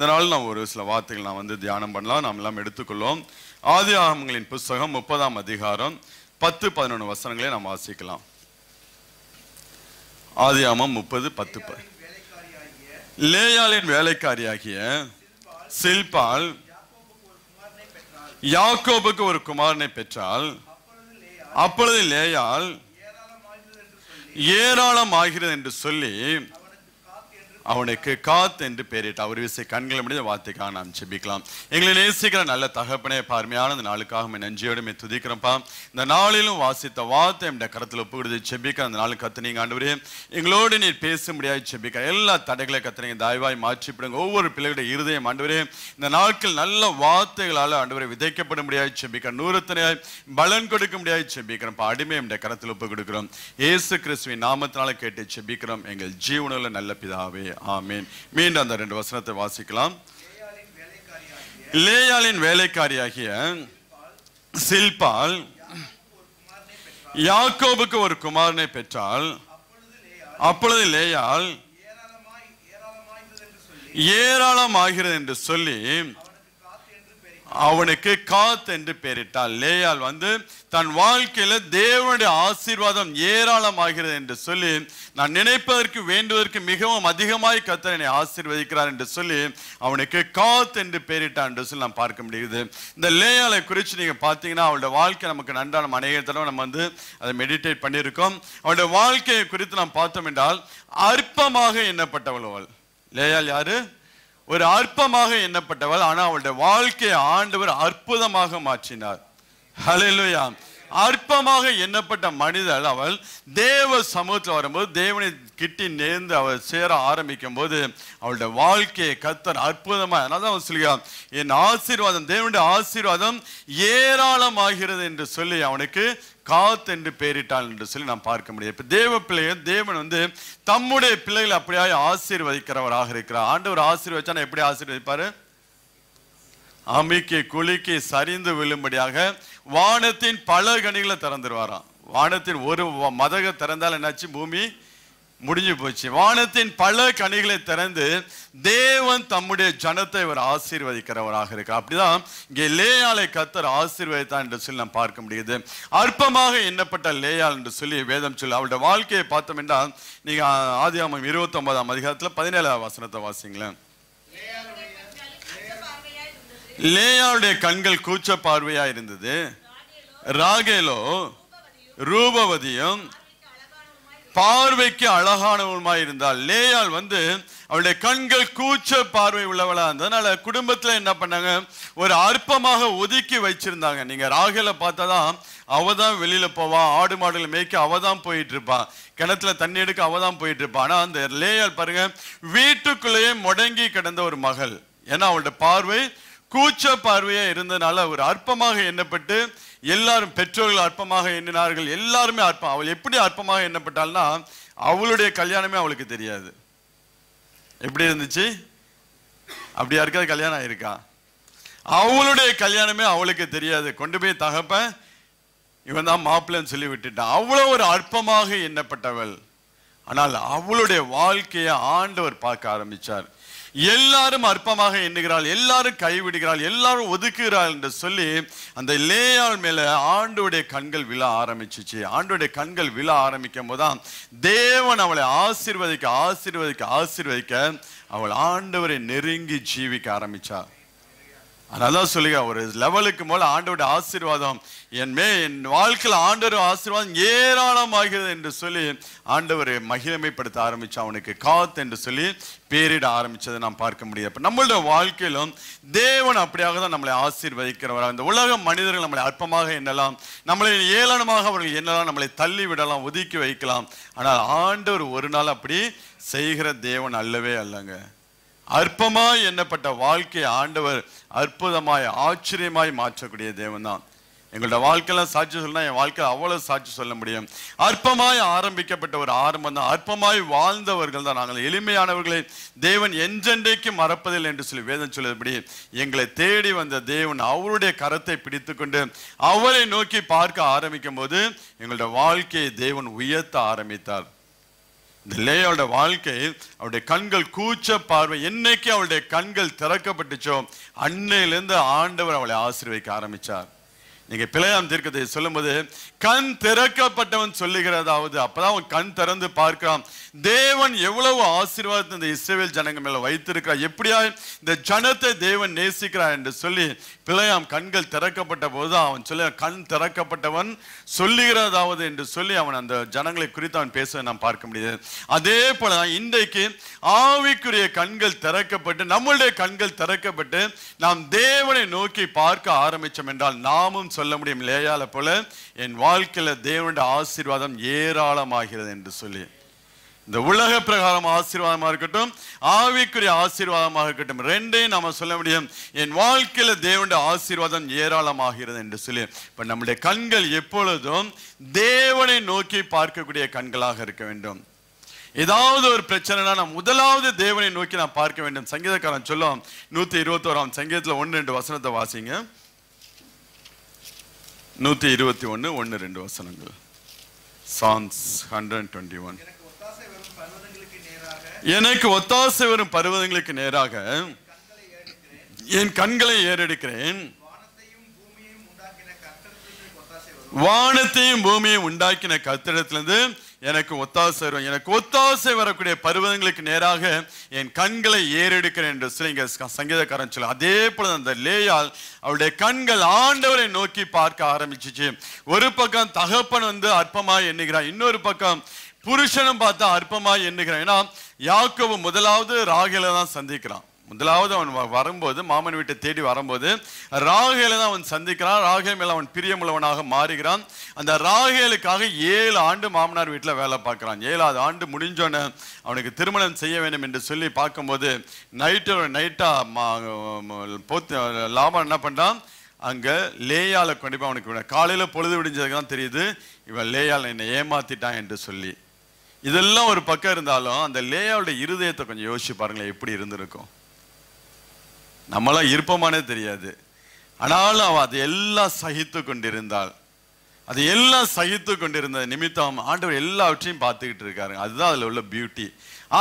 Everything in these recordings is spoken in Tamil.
இந்த நாள் நாம் ஒரு சில வார்த்தைகள் நான் வந்து தியானம் பண்ணலாம் நாம் எல்லாம் எடுத்துக்கொள்வோம் ஆதி ஆகமங்களின் புஸ்தகம் முப்பதாம் அதிகாரம் பத்து பதினொன்று வசனங்களை நாம் வாசிக்கலாம் ஆதி ஆமம் முப்பது பத்து லேயாளின் வேலைக்காரியாகிய சில்பால் யாக்கோபுக்கு ஒரு குமாரனை பெற்றால் அப்பொழுது லேயால் ஏராளம் ஆகிறது என்று சொல்லி அவனுக்கு காத் என்று பெயரிட்டு அவர் விசை கண்களை முடிந்த வார்த்தைக்காக நாம் செபிக்கலாம் எங்களை நேசிக்கிற நல்ல தகப்பனே பார்மையான இந்த நாளுக்காக நன்றியோடு துதிக்கிறப்பா இந்த நாளிலும் வாசித்த வார்த்தை என்ற கருத்தில் ஒப்புக்கிடுது செபிக்க அந்த நாள் கத்து நீங்கள் ஆண்டு எங்களோடு நீர் பேச முடியாது செபிக்க எல்லா தடைகளை கத்து நீங்கள் தாய்வாய் மாற்றிப்பிடுங்க ஒவ்வொரு பிள்ளைகளுடைய இருதயம் ஆண்டவரே இந்த நாட்கள் நல்ல வார்த்தைகளால் ஆண்டவரை விதைக்கப்பட முடியாது செபிக்க நூறுத்தனையாய் பலன் கொடுக்க முடியாது செபிக்கிறோம் அடிமை என்ற கருத்தில் ஒப்பு கொடுக்குறோம் ஏசு கிறிஸ்துவின் நாமத்தினால கேட்டு செபிக்கிறோம் எங்கள் ஜீவனில் நல்ல பிதாவே ஆமீன் மீண்டும் அந்த ரெண்டு வசனத்தை வாசிக்கலாம் லேயாளின் வேலைக்காரியாகிய சில்பால் யாக்கோபுக்கு ஒரு குமாரனை பெற்றால் அப்பொழுது லேயால் ஏராளமாகிறது என்று சொல்லி அவனுக்கு காத் என்று பெயரிட்டாள் லேயால் வந்து தன் வாழ்க்கையில தேவனுடைய ஆசீர்வாதம் ஏராளமாகிறது என்று சொல்லி நான் நினைப்பதற்கு வேண்டுவதற்கு மிகவும் அதிகமாய் கத்தனை என்னை ஆசீர்வதிக்கிறார் என்று சொல்லி அவனுக்கு காத் என்று பெயரிட்டான் என்று சொல்லி நாம் பார்க்க முடியுது இந்த லேயாலை குறித்து நீங்கள் பார்த்தீங்கன்னா அவளோட வாழ்க்கை நமக்கு நன்றான அநேக தடவை நம்ம வந்து அதை மெடிடேட் பண்ணியிருக்கோம் அவளுடைய வாழ்க்கையை குறித்து நாம் பார்த்தோம் என்றால் அற்பமாக எண்ணப்பட்டவள் அவள் லேயால் யாரு ஒரு அற்பமாக எண்ணப்பட்டவள் ஆனால் அவளுடைய வாழ்க்கையை ஆண்டவர் அற்புதமாக மாற்றினார் ஹலெலுயாம் அற்பமாக எண்ணப்பட்ட மனிதர் அவள் தேவ சமூகத்தில் வரும்போது தேவனை கிட்டி நேர்ந்து அவள் சேர ஆரம்பிக்கும் போது அவளுடைய வாழ்க்கையை கத்தன் அற்புதமாக அதனால தான் அவன் என் ஆசீர்வாதம் தேவனுடைய ஆசீர்வாதம் ஏராளமாகிறது என்று சொல்லி அவனுக்கு காத் என்று பெயரிட்டாள் என்று சொல்லி நாம் பார்க்க முடியும் இப்போ தேவ பிள்ளைகள் தேவன் வந்து தம்முடைய பிள்ளைகளை அப்படியாக ஆசீர்வதிக்கிறவராக இருக்கிறார் ஆண்டவர் ஆசீர்வதிச்சானா எப்படி ஆசீர்வதிப்பார் அமைக்கி குலுக்கி சரிந்து விழும்படியாக வானத்தின் பல கனிகளை திறந்துருவாராம் வானத்தின் ஒரு மதக திறந்தால் என்னாச்சு பூமி முடிஞ்சு போச்சு வானத்தின் பல கனிகளை திறந்து தேவன் தம்முடைய ஜனத்தை இவர் ஆசீர்வதிக்கிறவராக இருக்கு அப்படிதான் இங்கே லேயாலை கத்தர் ஆசீர்வதித்தான் என்று சொல்லி நாம் பார்க்க முடியுது அற்பமாக எண்ணப்பட்ட லேயால் என்று சொல்லி வேதம் சொல்லி அவளுடைய வாழ்க்கையை பார்த்தோம் என்றால் நீங்க ஆதி அமம் இருபத்தி ஒன்பதாம் அதிகாரத்தில் பதினேழாம் வசனத்தை வாசிங்களேன் லேயாளுடைய கண்கள் கூச்ச பார்வையா இருந்தது ராகேலோ ரூபவதியும் பார்வைக்கு அழகானவளுமா இருந்தால் லேயால் வந்து அவளுடைய கண்கள் கூச்ச பார்வை உள்ளவளா இருந்ததுனால குடும்பத்தில் என்ன பண்ணாங்க ஒரு அற்பமாக ஒதுக்கி வச்சிருந்தாங்க நீங்க ராகல பார்த்தாதான் அவ தான் வெளியில போவா ஆடு மாடுகளை மேய்க்க அவ தான் போயிட்டு இருப்பான் கிணத்துல தண்ணி எடுக்க அவ தான் போயிட்டு இருப்பான் ஆனா அந்த லேயால் பாருங்க வீட்டுக்குள்ளேயே முடங்கி கிடந்த ஒரு மகள் ஏன்னா அவளோட பார்வை கூச்ச பார்வையா இருந்ததுனால ஒரு அற்பமாக எண்ணப்பட்டு எல்லாரும் பெற்றோர்கள் அற்பமாக எண்ணினார்கள் எல்லாருமே அற்பம் அவள் எப்படி அற்பமாக எண்ணப்பட்டாள்னா அவளுடைய கல்யாணமே அவளுக்கு தெரியாது எப்படி இருந்துச்சு அப்படி யாருக்காவது கல்யாணம் ஆயிருக்கா அவளுடைய கல்யாணமே அவளுக்கு தெரியாது கொண்டு போய் தகப்ப இவன் தான் மாப்பிள்ளன்னு சொல்லி விட்டுட்டான் அவ்வளோ ஒரு அற்பமாக எண்ணப்பட்டவள் ஆனால் அவளுடைய வாழ்க்கையை ஆண்டவர் பார்க்க ஆரம்பித்தார் எல்லாரும் அற்பமாக எண்ணுகிறாள் எல்லாரும் கைவிடுகிறாள் எல்லாரும் ஒதுக்குகிறாள் என்று சொல்லி அந்த லேயாள் மேல ஆண்டுடைய கண்கள் விழ ஆரம்பிச்சிச்சு ஆண்டுடைய கண்கள் விழ ஆரம்பிக்கும் போதுதான் தேவன் அவளை ஆசிர்வதிக்க ஆசிர்வதிக்க ஆசிர்வதிக்க அவள் ஆண்டவரை நெருங்கி ஜீவிக்க ஆரம்பிச்சாள் அதனால தான் சொல்லுங்க ஒரு லெவலுக்கு மேல ஆண்டோட ஆசீர்வாதம் என் மே என் வாழ்க்கையில் ஆண்டோட ஆசீர்வாதம் ஏராளமாகிறது என்று சொல்லி ஆண்டவரை மகிழமைப்படுத்த ஆரம்பிச்சு அவனுக்கு காத் என்று சொல்லி பேரிட ஆரம்பித்ததை நாம் பார்க்க முடியாது அப்போ நம்மளுடைய வாழ்க்கையிலும் தேவன் அப்படியாக தான் நம்மளை ஆசீர்வதிக்கிறவராக இந்த உலக மனிதர்கள் நம்மளை அற்பமாக எண்ணலாம் நம்மளை ஏளனமாக அவர்கள் எண்ணலாம் நம்மளை தள்ளி விடலாம் ஒதுக்கி வைக்கலாம் ஆனால் ஆண்டவர் ஒரு நாள் அப்படி செய்கிற தேவன் அல்லவே அல்லங்க அற்பமாய் எண்ணப்பட்ட வாழ்க்கை ஆண்டவர் அற்புதமாய் ஆச்சரியமாய் மாற்றக்கூடிய தேவன் தான் எங்களோட வாழ்க்கையெல்லாம் சாட்சி சொல்லணும் என் வாழ்க்கை அவ்வளோ சாட்சி சொல்ல முடியும் அற்பமாய் ஆரம்பிக்கப்பட்ட ஒரு ஆரம்பம் தான் அற்பமாய் வாழ்ந்தவர்கள் தான் நாங்கள் எளிமையானவர்களை தேவன் என்றென்றைக்கு மறப்பதில்லை என்று சொல்லி வேதம் சொல்லுவதுபடி எங்களை தேடி வந்த தேவன் அவருடைய கரத்தை பிடித்து கொண்டு அவரை நோக்கி பார்க்க ஆரம்பிக்கும் போது எங்களோட வாழ்க்கையை தேவன் உயர்த்த ஆரம்பித்தார் லேயாவோட வாழ்க்கை அவருடைய கண்கள் கூச்ச பார்வை என்னைக்கு அவளுடைய கண்கள் திறக்கப்பட்டுச்சோ அன்னையிலேருந்து ஆண்டவர் அவளை ஆசீர்வைக்க ஆரம்பித்தார் நீங்க பிழையாம் தீர்க்கத்தை சொல்லும்போது கண் திறக்கப்பட்டவன் சொல்லுகிறதாவது அப்பதான் அவன் கண் திறந்து பார்க்கிறான் தேவன் எவ்வளவு ஆசீர்வாதத்தை இந்த இஸ்ரேல் ஜனங்க மேல வைத்திருக்கிறான் எப்படியா இந்த ஜனத்தை தேவன் நேசிக்கிறான் என்று சொல்லி பிழையாம் கண்கள் திறக்கப்பட்ட போது அவன் சொல்ல கண் திறக்கப்பட்டவன் சொல்லுகிறதாவது என்று சொல்லி அவன் அந்த ஜனங்களை குறித்து அவன் பேச நாம் பார்க்க முடியாது அதே போல இன்றைக்கு ஆவிக்குரிய கண்கள் திறக்கப்பட்டு நம்மளுடைய கண்கள் திறக்கப்பட்டு நாம் தேவனை நோக்கி பார்க்க ஆரம்பிச்சோம் என்றால் நாமும் சொல்ல முடியும் லேயால போல என் வாழ்க்கையில் தேவனுடைய ஆசீர்வாதம் ஏராளமாகிறது என்று சொல்லி இந்த உலக பிரகாரம் ஆசீர்வாதமாக இருக்கட்டும் ஆவிக்குரிய ஆசீர்வாதமாக இருக்கட்டும் ரெண்டையும் நாம சொல்ல முடியும் என் வாழ்க்கையில் தேவனுடைய ஆசீர்வாதம் ஏராளமாகிறது என்று சொல்லி இப்போ நம்முடைய கண்கள் எப்பொழுதும் தேவனை நோக்கி பார்க்கக்கூடிய கண்களாக இருக்க வேண்டும் ஏதாவது ஒரு பிரச்சனைனா நான் முதலாவது தேவனை நோக்கி நான் பார்க்க வேண்டும் சங்கீதக்காரன் சொல்லும் நூற்றி இருபத்தோராம் சங்கீதத்தில் ஒன்று ரெண்டு வசனத்தை வாசிங்க நூத்தி இருபத்தி ஒன்று ஒன்று ரெண்டு வசனங்கள் சான்ஸ் ஹண்ட்ரட் டுவெண்ட்டி ஒன் எனக்கு ஒத்தாசை வரும் பருவதங்களுக்கு நேராக என் கண்களை ஏறெடுக்கிறேன் வானத்தையும் பூமியையும் உண்டாக்கின கத்திடத்திலிருந்து எனக்கு ஒத்தாசை வரும் எனக்கு ஒத்தாசை வரக்கூடிய பருவங்களுக்கு நேராக என் கண்களை ஏறெடுக்கிறேன் என்று சொல்லி இங்கே சங்கீதக்காரன் சொல்ல அதே போல அந்த லேயால் அவளுடைய கண்கள் ஆண்டவரை நோக்கி பார்க்க ஆரம்பிச்சிச்சு ஒரு பக்கம் தகப்பன் வந்து அற்பமாக எண்ணுகிறான் இன்னொரு பக்கம் புருஷனும் பார்த்தா அற்பமாக எண்ணுகிறான் ஏன்னா யாக்கோ முதலாவது ராகில தான் சந்திக்கிறான் முதலாவது அவன் வரும்போது மாமன் வீட்டை தேடி வரும்போது ராகேலை தான் அவன் சந்திக்கிறான் ராகேல் மேல அவன் பிரியமுள்ளவனாக மாறுகிறான் அந்த ராகேலுக்காக ஏழு ஆண்டு மாமனார் வீட்டில் வேலை பார்க்குறான் ஏழாவது ஆண்டு முடிஞ்சோன்னு அவனுக்கு திருமணம் செய்ய வேண்டும் என்று சொல்லி பார்க்கும்போது நைட்டு நைட்டாக மா போத்து லாபம் என்ன பண்ணான் அங்கே லேயால கண்டிப்பாக அவனுக்கு காலையில் பொழுது விடிஞ்சதுக்கு தான் தெரியுது இவன் லேயால் என்னை ஏமாத்திட்டான் என்று சொல்லி இதெல்லாம் ஒரு பக்கம் இருந்தாலும் அந்த லேயாவோட இருதயத்தை கொஞ்சம் யோசிச்சு பாருங்களேன் எப்படி இருந்திருக்கும் நம்மளாம் இருப்போமானே தெரியாது ஆனாலும் அவள் அதை எல்லாம் சகித்து கொண்டிருந்தாள் அதை எல்லாம் சகித்து கொண்டிருந்த நிமித்தம் ஆண்டவர் எல்லாவற்றையும் பார்த்துக்கிட்டு இருக்காரு அதுதான் அதில் உள்ள பியூட்டி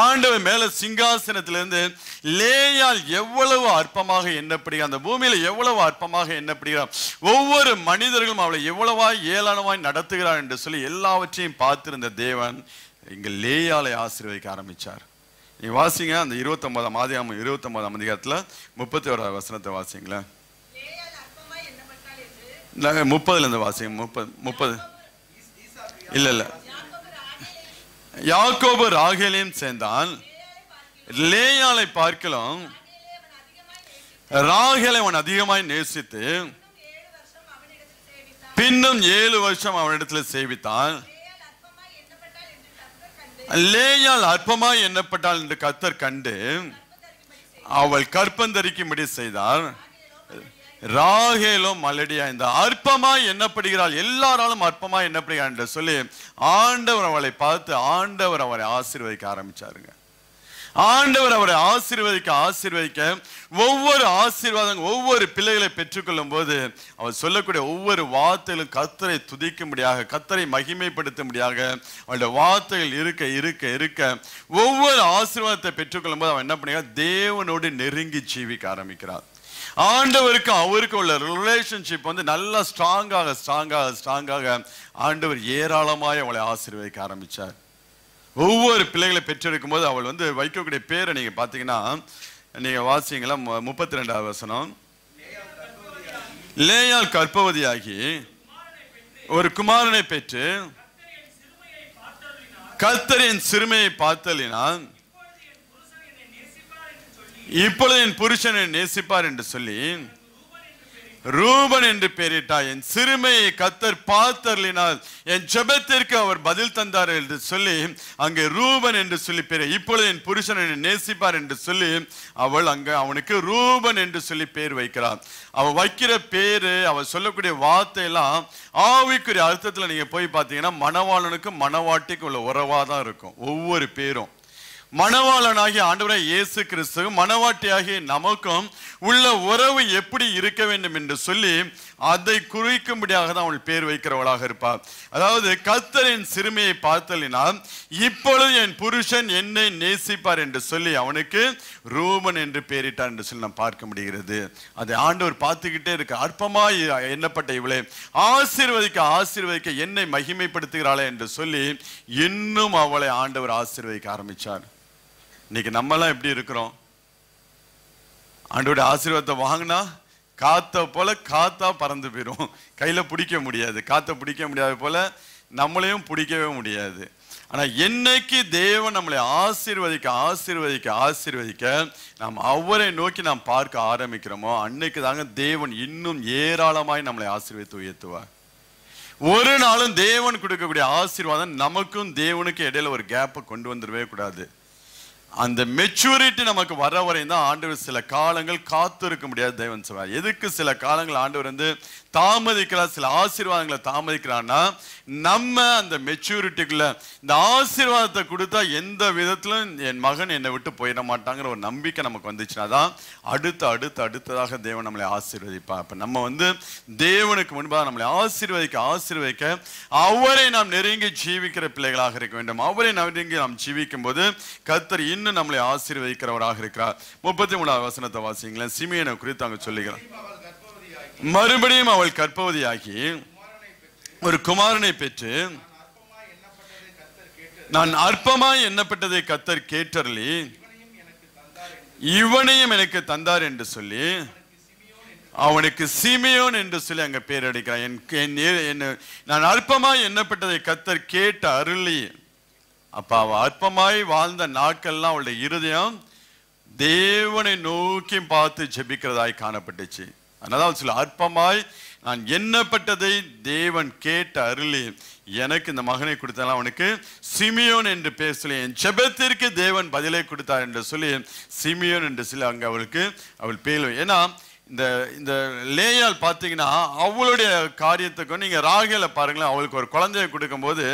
ஆண்டவர் மேலே சிங்காசனத்திலேருந்து லேயால் எவ்வளவு அற்பமாக எண்ணப்படுகிறார் அந்த பூமியில் எவ்வளவு அற்பமாக எண்ணப்படுகிறார் ஒவ்வொரு மனிதர்களும் அவளை எவ்வளவாய் ஏளனமாய் நடத்துகிறார் என்று சொல்லி எல்லாவற்றையும் பார்த்திருந்த தேவன் இங்கே லேயாலை ஆசீர்வதிக்க ஆரம்பித்தார் நீ வாசிங்க அந்த மாதியம் இருபத்தி ஒன்பதாம் அதிகாரத்தில் முப்பத்தி ஒரு வசனத்தை வாசிங்களேன் நாங்கள் முப்பதுலேருந்து வாசிங்க முப்பது முப்பது இல்லை இல்லை யாக்கோபு ராகேலையும் சேர்ந்தான் லேயாலை பார்க்கலாம் ராகலை அவன் அதிகமாய் நேசித்து பின்னும் ஏழு வருஷம் அவனிடத்தில் சேவித்தான் லேயால் அற்பமாய் எண்ணப்பட்டால் என்று கத்தர் கண்டு அவள் கற்பந்தரிக்கும்படி செய்தார் ராகேலும் மலடியா இந்த அற்பமாய் எண்ணப்படுகிறாள் எல்லாராலும் அற்பமாய் எண்ணப்படுகிறாள் என்று சொல்லி ஆண்டவர் அவளை பார்த்து ஆண்டவர் அவரை ஆசீர்வதிக்க ஆரம்பிச்சாருங்க ஆண்டவர் அவரை ஆசீர்வதிக்க ஆசீர்வதிக்க ஒவ்வொரு ஆசீர்வாதம் ஒவ்வொரு பிள்ளைகளை பெற்றுக்கொள்ளும் போது அவர் சொல்லக்கூடிய ஒவ்வொரு வார்த்தையிலும் கத்தரை துதிக்கும்படியாக கத்தரை மகிமைப்படுத்தும்படியாக அவருடைய வார்த்தைகள் இருக்க இருக்க இருக்க ஒவ்வொரு ஆசீர்வாதத்தை பெற்றுக்கொள்ளும் போது அவன் என்ன பண்ணுங்க தேவனோடு நெருங்கி ஜீவிக்க ஆரம்பிக்கிறார் ஆண்டவருக்கும் அவருக்கும் உள்ள ரிலேஷன்ஷிப் வந்து நல்லா ஸ்ட்ராங்காக ஸ்ட்ராங்காக ஸ்ட்ராங்காக ஆண்டவர் ஏராளமாய் அவளை ஆசீர்வதிக்க ஆரம்பித்தார் ஒவ்வொரு பிள்ளைகளை பெற்றெடுக்கும் போது அவள் வந்து வைக்கக்கூடிய பேரை நீங்கள் பார்த்தீங்கன்னா நீங்கள் வாசிங்களா முப்பத்தி ரெண்டாவது வசனம் லேயால் கற்பவதியாகி ஒரு குமாரனை பெற்று கர்த்தரின் சிறுமையை பார்த்தலினால் இப்பொழுது என் புருஷனை நேசிப்பார் என்று சொல்லி ரூபன் என்று பெயரிட்டார் என் சிறுமையை கத்தர் பார்த்தர்லினால் என் ஜபத்திற்கு அவர் பதில் தந்தார் என்று சொல்லி அங்கே ரூபன் என்று சொல்லி பெயர் இப்பொழுது என் புருஷன் என்னை நேசிப்பார் என்று சொல்லி அவள் அங்கே அவனுக்கு ரூபன் என்று சொல்லி பேர் வைக்கிறார் அவள் வைக்கிற பேரு அவள் சொல்லக்கூடிய வார்த்தையெல்லாம் ஆவிக்குரிய அர்த்தத்தில் நீங்கள் போய் பார்த்தீங்கன்னா மணவாளனுக்கும் மணவாட்டிக்கும் உள்ள உறவாக தான் இருக்கும் ஒவ்வொரு பேரும் மணவாளனாகிய ஆண்டவராய் இயேசு கிறிஸ்து மணவாட்டியாகிய நமக்கும் உள்ள உறவு எப்படி இருக்க வேண்டும் என்று சொல்லி அதை குறிக்கும்படியாக தான் அவள் பேர் வைக்கிறவளாக இருப்பார் அதாவது கத்தரின் சிறுமியை பார்த்தலினால் இப்பொழுது என் புருஷன் என்னை நேசிப்பார் என்று சொல்லி அவனுக்கு ரூபன் என்று பேரிட்டார் என்று சொல்லி நாம் பார்க்க முடிகிறது அதை ஆண்டவர் பார்த்துக்கிட்டே இருக்க அற்பமாய் எண்ணப்பட்ட இவளே ஆசீர்வதிக்க ஆசீர்வதிக்க என்னை மகிமைப்படுத்துகிறாளே என்று சொல்லி இன்னும் அவளை ஆண்டவர் ஆசீர்வதிக்க ஆரம்பித்தார் இன்னைக்கு நம்மலாம் எப்படி இருக்கிறோம் ஆண்டோட ஆசீர்வாதத்தை வாங்கினா காத்த போல காத்தா பறந்து போயிடும் கையில் பிடிக்க முடியாது காற்றை பிடிக்க முடியாத போல நம்மளையும் பிடிக்கவே முடியாது ஆனால் என்னைக்கு தேவன் நம்மளை ஆசீர்வதிக்க ஆசீர்வதிக்க ஆசீர்வதிக்க நாம் அவரை நோக்கி நாம் பார்க்க ஆரம்பிக்கிறோமோ அன்னைக்கு தாங்க தேவன் இன்னும் ஏராளமாய் நம்மளை ஆசீர்வதித்து உயர்த்துவார் ஒரு நாளும் தேவன் கொடுக்கக்கூடிய ஆசீர்வாதம் நமக்கும் தேவனுக்கு இடையில ஒரு கேப்பை கொண்டு வந்துடவே கூடாது அந்த மெச்சூரிட்டி நமக்கு வர வரையும் தான் ஆண்டவர் சில காலங்கள் காத்து இருக்க முடியாது தேவன் சொல்வார் எதுக்கு சில காலங்கள் ஆண்டவர் வந்து தாமதிக்கிறார் சில ஆசீர்வாதங்களை தாமதிக்கிறான்னா நம்ம அந்த மெச்சூரிட்டிக்குள்ள இந்த ஆசீர்வாதத்தை கொடுத்தா எந்த விதத்திலும் என் மகன் என்னை விட்டு போயிட மாட்டாங்கிற ஒரு நம்பிக்கை நமக்கு வந்துச்சுன்னா தான் அடுத்து அடுத்து அடுத்ததாக தேவன் நம்மளை ஆசீர்வதிப்பான் இப்போ நம்ம வந்து தேவனுக்கு முன்பாக நம்மளை ஆசீர்வதிக்க ஆசீர்வதிக்க அவரை நாம் நெருங்கி ஜீவிக்கிற பிள்ளைகளாக இருக்க வேண்டும் அவரை நெருங்கி நாம் ஜீவிக்கும் போது கத்தர் இன்னும் நம்மளை ஆசீர்வதிக்கிறவராக இருக்கிறார் முப்பத்தி மூணாவது வசனத்தை வாசிங்களேன் சிமியனை குறித்து அங்கே சொல்லிக்கிறேன் மறுபடியும் அவள் கற்பவதியாகி ஒரு குமாரனை பெற்று நான் அற்பமாய் எண்ணப்பட்டதை கத்தர் கேட்டர்லி இவனையும் எனக்கு தந்தார் என்று சொல்லி அவனுக்கு சிமியோன் என்று சொல்லி அங்கே பேர் அடிக்கிறான் என் நான் அற்பமாய் எண்ணப்பட்டதை கத்தர் கேட்ட அருளி அப்போ அவள் அற்பமாய் வாழ்ந்த நாட்கள்லாம் அவளுடைய இருதயம் தேவனை நோக்கி பார்த்து ஜபிக்கிறதாய் காணப்பட்டுச்சு அதனால் சில அற்பமாய் நான் என்னப்பட்டதை தேவன் கேட்ட அருளி எனக்கு இந்த மகனை கொடுத்தாலும் அவனுக்கு சிமியோன் என்று பேர் என் செபத்திற்கு தேவன் பதிலை கொடுத்தார் என்று சொல்லி சிமியோன் என்று சொல்லி அங்கே அவளுக்கு அவள் பேர் ஏன்னா இந்த இந்த லேயால் பார்த்தீங்கன்னா அவளுடைய காரியத்துக்கும் நீங்கள் ராகியில் பாருங்களேன் அவளுக்கு ஒரு குழந்தைய கொடுக்கும்போது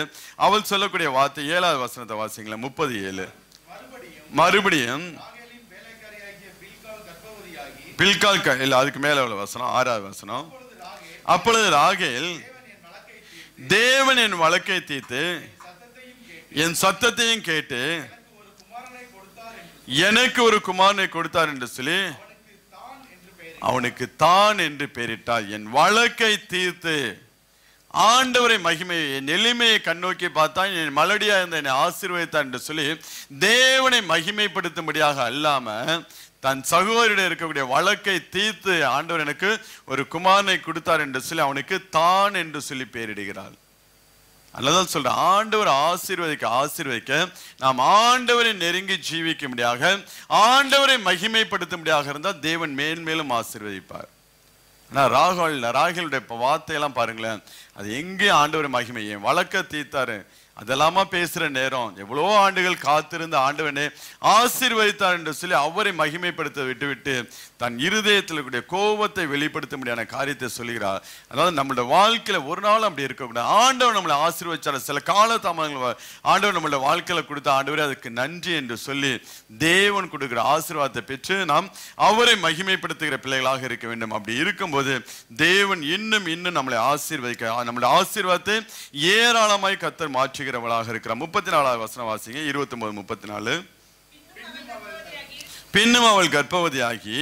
அவள் சொல்லக்கூடிய வார்த்தை ஏழாவது வசனத்தை வாசிங்களேன் முப்பது ஏழு மறுபடியும் பில்கால் இல்ல அதுக்கு மேலே உள்ள வசனம் ஆறாவது வசனம் அப்பொழுது ராகேல் தேவன் என் வழக்கை தீர்த்து என் சத்தத்தையும் கேட்டு எனக்கு ஒரு குமாரனை கொடுத்தார் என்று சொல்லி அவனுக்கு தான் என்று பெயரிட்டார் என் வழக்கை தீர்த்து ஆண்டவரை மகிமையை என் எளிமையை கண்ணோக்கி பார்த்தா என் மலடியா இருந்த என்னை ஆசீர்வதித்தான் என்று சொல்லி தேவனை மகிமைப்படுத்தும்படியாக அல்லாமல் தன் சகோதரிடம் இருக்கக்கூடிய வழக்கை தீர்த்து ஆண்டவர் எனக்கு ஒரு குமாரனை கொடுத்தார் என்று சொல்லி அவனுக்கு தான் என்று சொல்லி பெயரிடுகிறாள் அல்லதான் சொல்ற ஆண்டவர் ஆசீர்வதிக்க ஆசீர்வதிக்க நாம் ஆண்டவரை நெருங்கி ஜீவிக்க முடியாக ஆண்டவரை மகிமைப்படுத்த இருந்தால் தேவன் மேன்மேலும் ஆசீர்வதிப்பார் ஆனால் ராகுல் ராகுலுடைய வார்த்தையெல்லாம் பாருங்களேன் அது எங்கே ஆண்டவர் மகிமை என் வழக்க தீர்த்தாரு அதெல்லாமா பேசுகிற நேரம் எவ்வளோ ஆண்டுகள் காத்திருந்த ஆண்டவனே ஆசீர்வதித்தார் என்று சொல்லி அவரை மகிமைப்படுத்த விட்டுவிட்டு தன் இருதயத்தில் கூடிய கோபத்தை வெளிப்படுத்த முடியாத காரியத்தை சொல்கிறார் அதாவது நம்மளோட வாழ்க்கையில் ஒரு நாள் அப்படி இருக்கக்கூடாது ஆண்டவன் நம்மளை ஆசீர்வதிச்சார் சில காலதாமதங்கள் ஆண்டவன் நம்மளோட வாழ்க்கையில் கொடுத்த ஆண்டவரே அதுக்கு நன்றி என்று சொல்லி தேவன் கொடுக்குற ஆசீர்வாதத்தை பெற்று நாம் அவரை மகிமைப்படுத்துகிற பிள்ளைகளாக இருக்க வேண்டும் அப்படி இருக்கும்போது தேவன் இன்னும் இன்னும் நம்மளை ஆசீர்வதிக்க நம்மளோட ஆசீர்வாதத்தை ஏராளமாய் கத்தர் மாற்றி வாசிக்கிறவளாக இருக்கிறார் முப்பத்தி நாலாவது வசனம் வாசிங்க இருபத்தி ஒன்பது முப்பத்தி நாலு பின்னும் அவள் கர்ப்பவதியாகி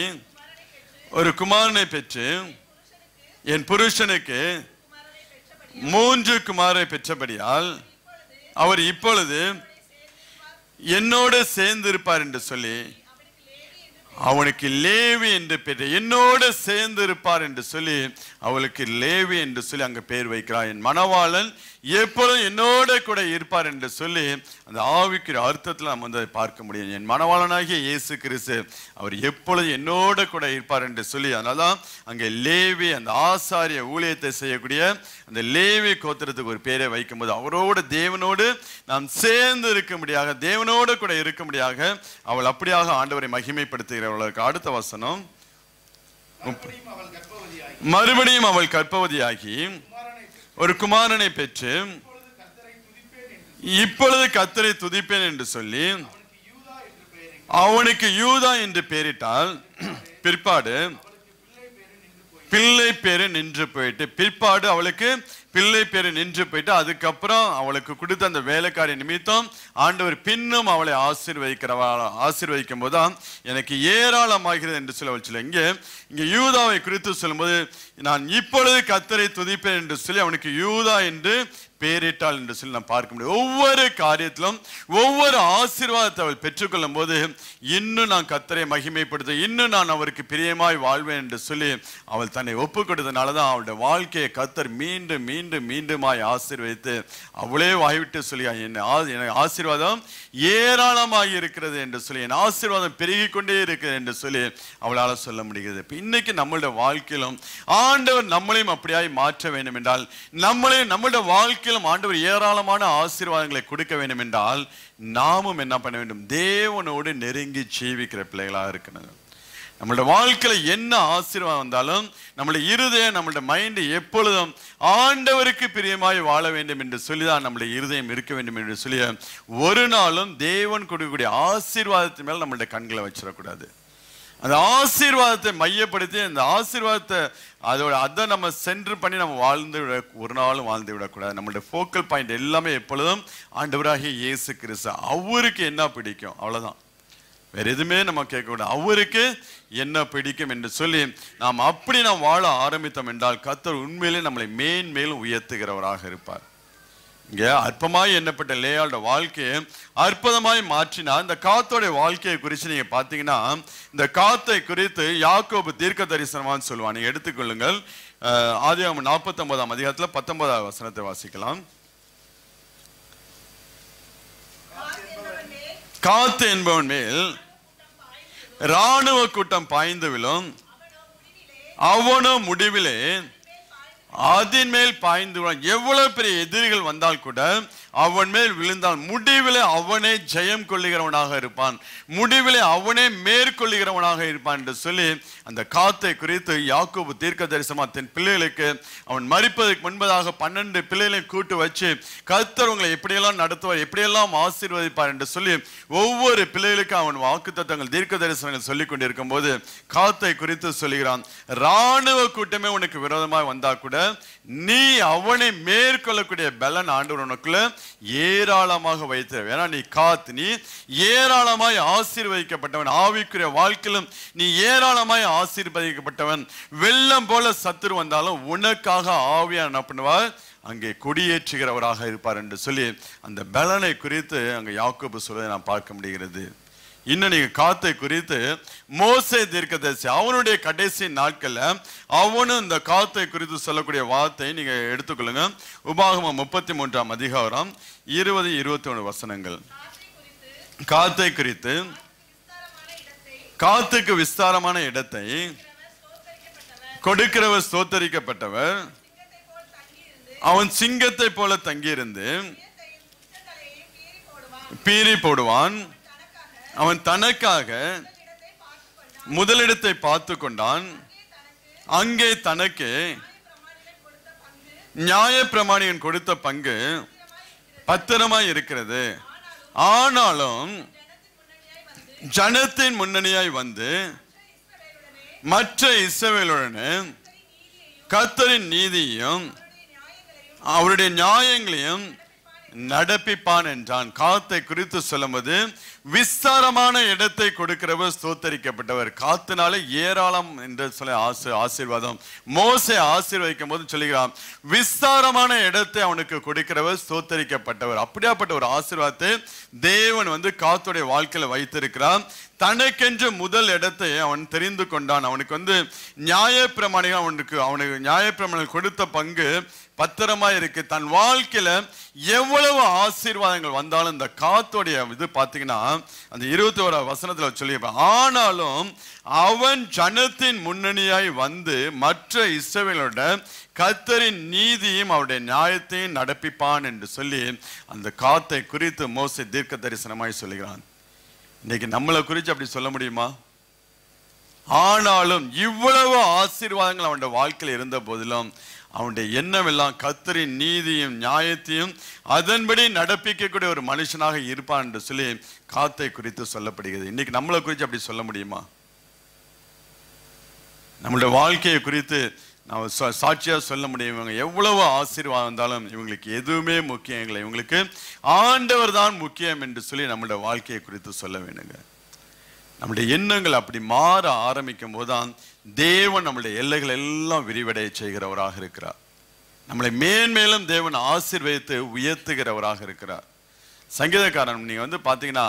ஒரு குமாரனை பெற்று என் புருஷனுக்கு மூன்று குமாரை பெற்றபடியால் அவர் இப்பொழுது என்னோடு சேர்ந்திருப்பார் என்று சொல்லி அவனுக்கு லேவி என்று பெயர் என்னோடு சேர்ந்து இருப்பார் என்று சொல்லி அவளுக்கு லேவி என்று சொல்லி அங்கே பெயர் வைக்கிறார் என் மணவாளன் எப்பொழுதும் என்னோட கூட இருப்பார் என்று சொல்லி அந்த ஆவிக்கிற அர்த்தத்தில் நம்ம வந்து பார்க்க முடியும் என் மணவாளனாகிய இயேசு கிறிஸ்து அவர் எப்பொழுதும் என்னோட கூட இருப்பார் என்று சொல்லி அதனால தான் அங்கே லேவி அந்த ஆசாரிய ஊழியத்தை செய்யக்கூடிய அந்த லேவி கோத்திரத்துக்கு ஒரு பேரை வைக்கும்போது அவரோடு தேவனோடு நாம் சேர்ந்து இருக்கும்படியாக தேவனோடு கூட இருக்கும்படியாக அவள் அப்படியாக ஆண்டவரை மகிமைப்படுத்துகிறார் வாசிக்கிறவர்களுக்கு அடுத்த வசனம் மறுபடியும் அவள் கற்பவதியாகி ஒரு குமாரனை பெற்று இப்பொழுது கத்தரை துதிப்பேன் என்று சொல்லி அவனுக்கு யூதா என்று பெயரிட்டால் பிற்பாடு பிள்ளை பேரு நின்று போயிட்டு பிற்பாடு அவளுக்கு பிள்ளை பேர் நின்று போயிட்டு அதுக்கப்புறம் அவளுக்கு கொடுத்த அந்த வேலைக்காரி நிமித்தம் ஆண்டவர் பின்னும் அவளை ஆசீர்வதிக்கிறவா ஆசீர்வதிக்கும் போது எனக்கு ஏராளமாகிறது என்று சொல்ல வச்சு இங்கே இங்கே யூதாவை குறித்து சொல்லும்போது நான் இப்பொழுது கத்தரை துதிப்பேன் என்று சொல்லி அவனுக்கு யூதா என்று பேரிட்டாள் என்று சொல்லி நான் பார்க்க முடியும் ஒவ்வொரு காரியத்திலும் ஒவ்வொரு ஆசீர்வாதத்தை அவள் பெற்றுக்கொள்ளும் போது இன்னும் நான் கத்தரை மகிமைப்படுத்த இன்னும் நான் அவருக்கு பிரியமாய் வாழ்வேன் என்று சொல்லி அவள் தன்னை ஒப்பு கொடுத்தனால தான் அவளுடைய வாழ்க்கையை கத்தர் மீண்டும் மீண்டும் மீண்டுமாய் ஆசீர்வதித்து அவளே வாய்விட்டு சொல்லி என்னை எனக்கு ஆசீர்வாதம் ஏராளமாக இருக்கிறது என்று சொல்லி என் ஆசீர்வாதம் பெருகிக் கொண்டே இருக்கிறது என்று சொல்லி அவளால் சொல்ல முடிகிறது இன்னைக்கு நம்மளுடைய வாழ்க்கையிலும் ஆண்டவர் நம்மளையும் அப்படியாய் மாற்ற வேண்டும் என்றால் நம்மளையும் நம்மளுடைய வாழ்க்கையிலும் ஆண்டவர் ஏராளமான ஆசீர்வாதங்களை கொடுக்க வேண்டும் என்றால் நாமும் என்ன பண்ண வேண்டும் தேவனோடு நெருங்கி ஜீவிக்கிற பிள்ளைகளாக இருக்கணும் நம்மளோட வாழ்க்கையில் என்ன ஆசீர்வாதம் வந்தாலும் நம்மளோட இருதயம் நம்மளோட மைண்டு எப்பொழுதும் ஆண்டவருக்கு பிரியமாய் வாழ வேண்டும் என்று சொல்லி தான் நம்மளுடைய இருதயம் இருக்க வேண்டும் என்று சொல்லி ஒரு நாளும் தேவன் கொடுக்கக்கூடிய ஆசீர்வாதத்தின் மேல் நம்மளுடைய கண்களை வச்சிடக்கூடாது அந்த ஆசீர்வாதத்தை மையப்படுத்தி அந்த ஆசீர்வாதத்தை அதோட அதை நம்ம சென்று பண்ணி நம்ம வாழ்ந்து விட ஒரு நாளும் வாழ்ந்து விடக்கூடாது நம்மளுடைய ஃபோக்கல் பாயிண்ட் எல்லாமே எப்பொழுதும் ஆண்டவராகிய இயேசு கிறிஸ்து அவருக்கு என்ன பிடிக்கும் அவ்வளோதான் வேற எதுவுமே நம்ம கேட்கக்கூடாது அவருக்கு என்ன பிடிக்கும் என்று சொல்லி நாம் அப்படி நாம் வாழ ஆரம்பித்தோம் என்றால் கத்தர் உண்மையிலே நம்மளை மேன்மேலும் உயர்த்துகிறவராக இருப்பார் இங்கே அற்பமாய் எண்ணப்பட்ட லேயாளோட வாழ்க்கையை அற்புதமாய் மாற்றினா இந்த காத்தோடைய வாழ்க்கையை குறித்து நீங்கள் பார்த்தீங்கன்னா இந்த காத்தை குறித்து யாக்கோபு தீர்க்க தரிசனமானு சொல்லுவான் நீங்கள் எடுத்துக்கொள்ளுங்கள் நாற்பத்தி நாற்பத்தொன்பதாம் அதிகாரத்தில் பத்தொன்பதாம் வசனத்தை வாசிக்கலாம் காத்து என்பவன் மேல் இராணுவ கூட்டம் பாய்ந்து விழும் அவனும் முடிவிலே அதன் மேல் பாய்ந்து எவ்வளவு பெரிய எதிரிகள் வந்தால் கூட அவன் மேல் விழுந்தான் முடிவிலே அவனே ஜெயம் கொள்ளுகிறவனாக இருப்பான் முடிவிலே அவனே மேற்கொள்ளுகிறவனாக இருப்பான் என்று சொல்லி அந்த காத்தை குறித்து யாக்கோபு தீர்க்க தரிசனமா தன் பிள்ளைகளுக்கு அவன் மறிப்பதற்கு முன்பதாக பன்னெண்டு பிள்ளைகளையும் கூட்டு வச்சு கர்த்தர் எப்படியெல்லாம் நடத்துவார் எப்படியெல்லாம் ஆசீர்வதிப்பார் என்று சொல்லி ஒவ்வொரு பிள்ளைகளுக்கும் அவன் வாக்கு தத்தங்கள் தீர்க்க தரிசனங்கள் சொல்லி கொண்டிருக்கும் போது காத்தை குறித்து சொல்லுகிறான் இராணுவ கூட்டமே உனக்கு விரோதமாக வந்தா கூட நீ அவனை மேற்கொள்ளக்கூடிய பலன் ஆண்டவர் உனக்குள்ள ஏராளமாக வைத்த ஏன்னா நீ காத்து நீ ஏராளமாய் ஆசீர்வதிக்கப்பட்டவன் ஆவிக்குரிய வாழ்க்கையிலும் நீ ஏராளமாய் ஆசீர்வதிக்கப்பட்டவன் வெள்ளம் போல சத்துரு வந்தாலும் உனக்காக ஆவியா என்ன பண்ணுவார் அங்கே கொடியேற்றுகிறவராக இருப்பார் என்று சொல்லி அந்த பலனை குறித்து அங்கே யாக்கோப்பு சொல்வதை நான் பார்க்க முடிகிறது இன்னும் நீங்க காத்தை குறித்து மோசை தீர்க்கதரிசி அவனுடைய கடைசி நாட்களில் அவனும் இந்த காத்தை குறித்து சொல்லக்கூடிய வார்த்தை நீங்கள் எடுத்துக்கொள்ளுங்க உபாகம முப்பத்தி மூன்றாம் அதிகாரம் இருபது இருபத்தி ஒன்று வசனங்கள் காத்தை குறித்து காத்துக்கு விஸ்தாரமான இடத்தை கொடுக்கிறவர் சோத்தரிக்கப்பட்டவர் அவன் சிங்கத்தை போல தங்கியிருந்து பீறி போடுவான் அவன் தனக்காக முதலிடத்தை பார்த்து கொண்டான் அங்கே தனக்கு நியாய பிரமாணியன் கொடுத்த பங்கு பத்திரமாய் இருக்கிறது ஆனாலும் ஜனத்தின் முன்னணியாய் வந்து மற்ற இசவையுடனே கத்தரின் நீதியும் அவருடைய நியாயங்களையும் நடப்பிப்பான் என்றான் காத்தை குறித்து சொல்லும்போது விஸ்தாரமான இடத்தை கொடுக்கிறவர் ஸ்தோத்தரிக்கப்பட்டவர் காத்தினாலே ஏராளம் என்று சொல்ல ஆசி ஆசீர்வாதம் மோசை ஆசீர்வதிக்கும் போது சொல்லுகிறான் விஸ்தாரமான இடத்தை அவனுக்கு கொடுக்கிறவர் ஸ்தோத்தரிக்கப்பட்டவர் அப்படியாப்பட்ட ஒரு ஆசீர்வாதத்தை தேவன் வந்து காத்துடைய வாழ்க்கையில் வைத்திருக்கிறான் தனக்கென்று முதல் இடத்தை அவன் தெரிந்து கொண்டான் அவனுக்கு வந்து நியாயப்பிரமாணிகள் அவனுக்கு அவனுக்கு நியாயப்பிரமாணிகள் கொடுத்த பங்கு பத்திரமா இருக்கு தன் வாழ்க்கையில எவ்வளவு ஆசீர்வாதங்கள் வந்தாலும் இந்த காத்தோடைய இது பார்த்தீங்கன்னா அந்த இருபத்தி ஒரு வசனத்துல சொல்லியிருப்பேன் ஆனாலும் அவன் ஜனத்தின் முன்னணியாய் வந்து மற்ற இசைவர்களோட கத்தரின் நீதியும் அவருடைய நியாயத்தையும் நடப்பிப்பான் என்று சொல்லி அந்த காத்தை குறித்து மோசி தீர்க்க தரிசனமாய் சொல்லுகிறான் இன்னைக்கு நம்மளை குறித்து அப்படி சொல்ல முடியுமா ஆனாலும் இவ்வளவு ஆசீர்வாதங்கள் அவனுடைய வாழ்க்கையில் இருந்த போதிலும் அவனுடைய எண்ணம் எல்லாம் கத்தரின் நீதியும் நியாயத்தையும் அதன்படி நடப்பிக்கக்கூடிய ஒரு மனுஷனாக இருப்பான் என்று சொல்லி காத்தை குறித்து சொல்லப்படுகிறது இன்னைக்கு நம்மளை குறித்து அப்படி சொல்ல முடியுமா நம்மளுடைய வாழ்க்கையை குறித்து நான் சாட்சியாக சொல்ல முடியும் இவங்க எவ்வளவு ஆசீர்வாதம் இருந்தாலும் இவங்களுக்கு எதுவுமே முக்கியம் இல்லை இவங்களுக்கு ஆண்டவர் தான் முக்கியம் என்று சொல்லி நம்மளுடைய வாழ்க்கையை குறித்து சொல்ல வேணுங்க நம்முடைய எண்ணங்கள் அப்படி மாற ஆரம்பிக்கும் போதுதான் தேவன் நம்முடைய எல்லைகள் எல்லாம் விரிவடைய செய்கிறவராக இருக்கிறார் நம்மளை மேன்மேலும் தேவன் ஆசீர்வதித்து உயர்த்துகிறவராக இருக்கிறார் சங்கீதக்காரன் நீங்க வந்து பார்த்தீங்கன்னா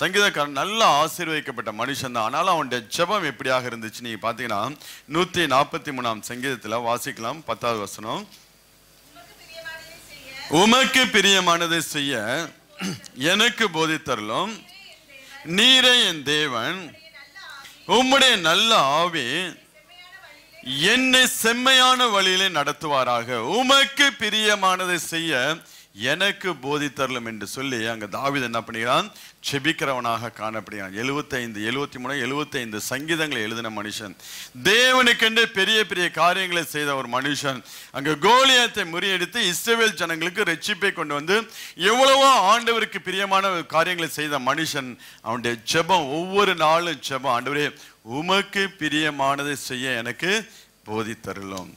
சங்கீதக்காரன் நல்லா ஆசீர்வதிக்கப்பட்ட மனுஷன் தான் ஆனாலும் அவனுடைய ஜபம் எப்படியாக இருந்துச்சு நீங்க பார்த்தீங்கன்னா நூற்றி நாற்பத்தி மூணாம் சங்கீதத்தில் வாசிக்கலாம் பத்தாவது வசனம் உமக்கு பிரியமானதை செய்ய எனக்கு போதித்தரலும் நீரை என் தேவன் உம்முடைய நல்ல ஆவி என்னை செம்மையான வழியிலே நடத்துவாராக உமக்கு பிரியமானதை செய்ய எனக்கு போதித்தரலும் என்று சொல்லி அங்க தாவித என்ன பண்ணுகிறான் செபிக்கிறவனாக காணப்படுகிறான் எழுபத்தைந்து எழுபத்தி மூணு எழுபத்தைந்து சங்கீதங்களை எழுதின மனுஷன் தேவனுக்கென்று பெரிய பெரிய காரியங்களை செய்த ஒரு மனுஷன் அங்கே கோலியத்தை முறியடித்து இஸ்ரேவேல் ஜனங்களுக்கு ரட்சிப்பை கொண்டு வந்து எவ்வளவோ ஆண்டவருக்கு பிரியமான காரியங்களை செய்த மனுஷன் அவனுடைய ஜெபம் ஒவ்வொரு நாளும் ஜெபம் ஆண்டவரே உமக்கு பிரியமானதை செய்ய எனக்கு போதித்தருளும்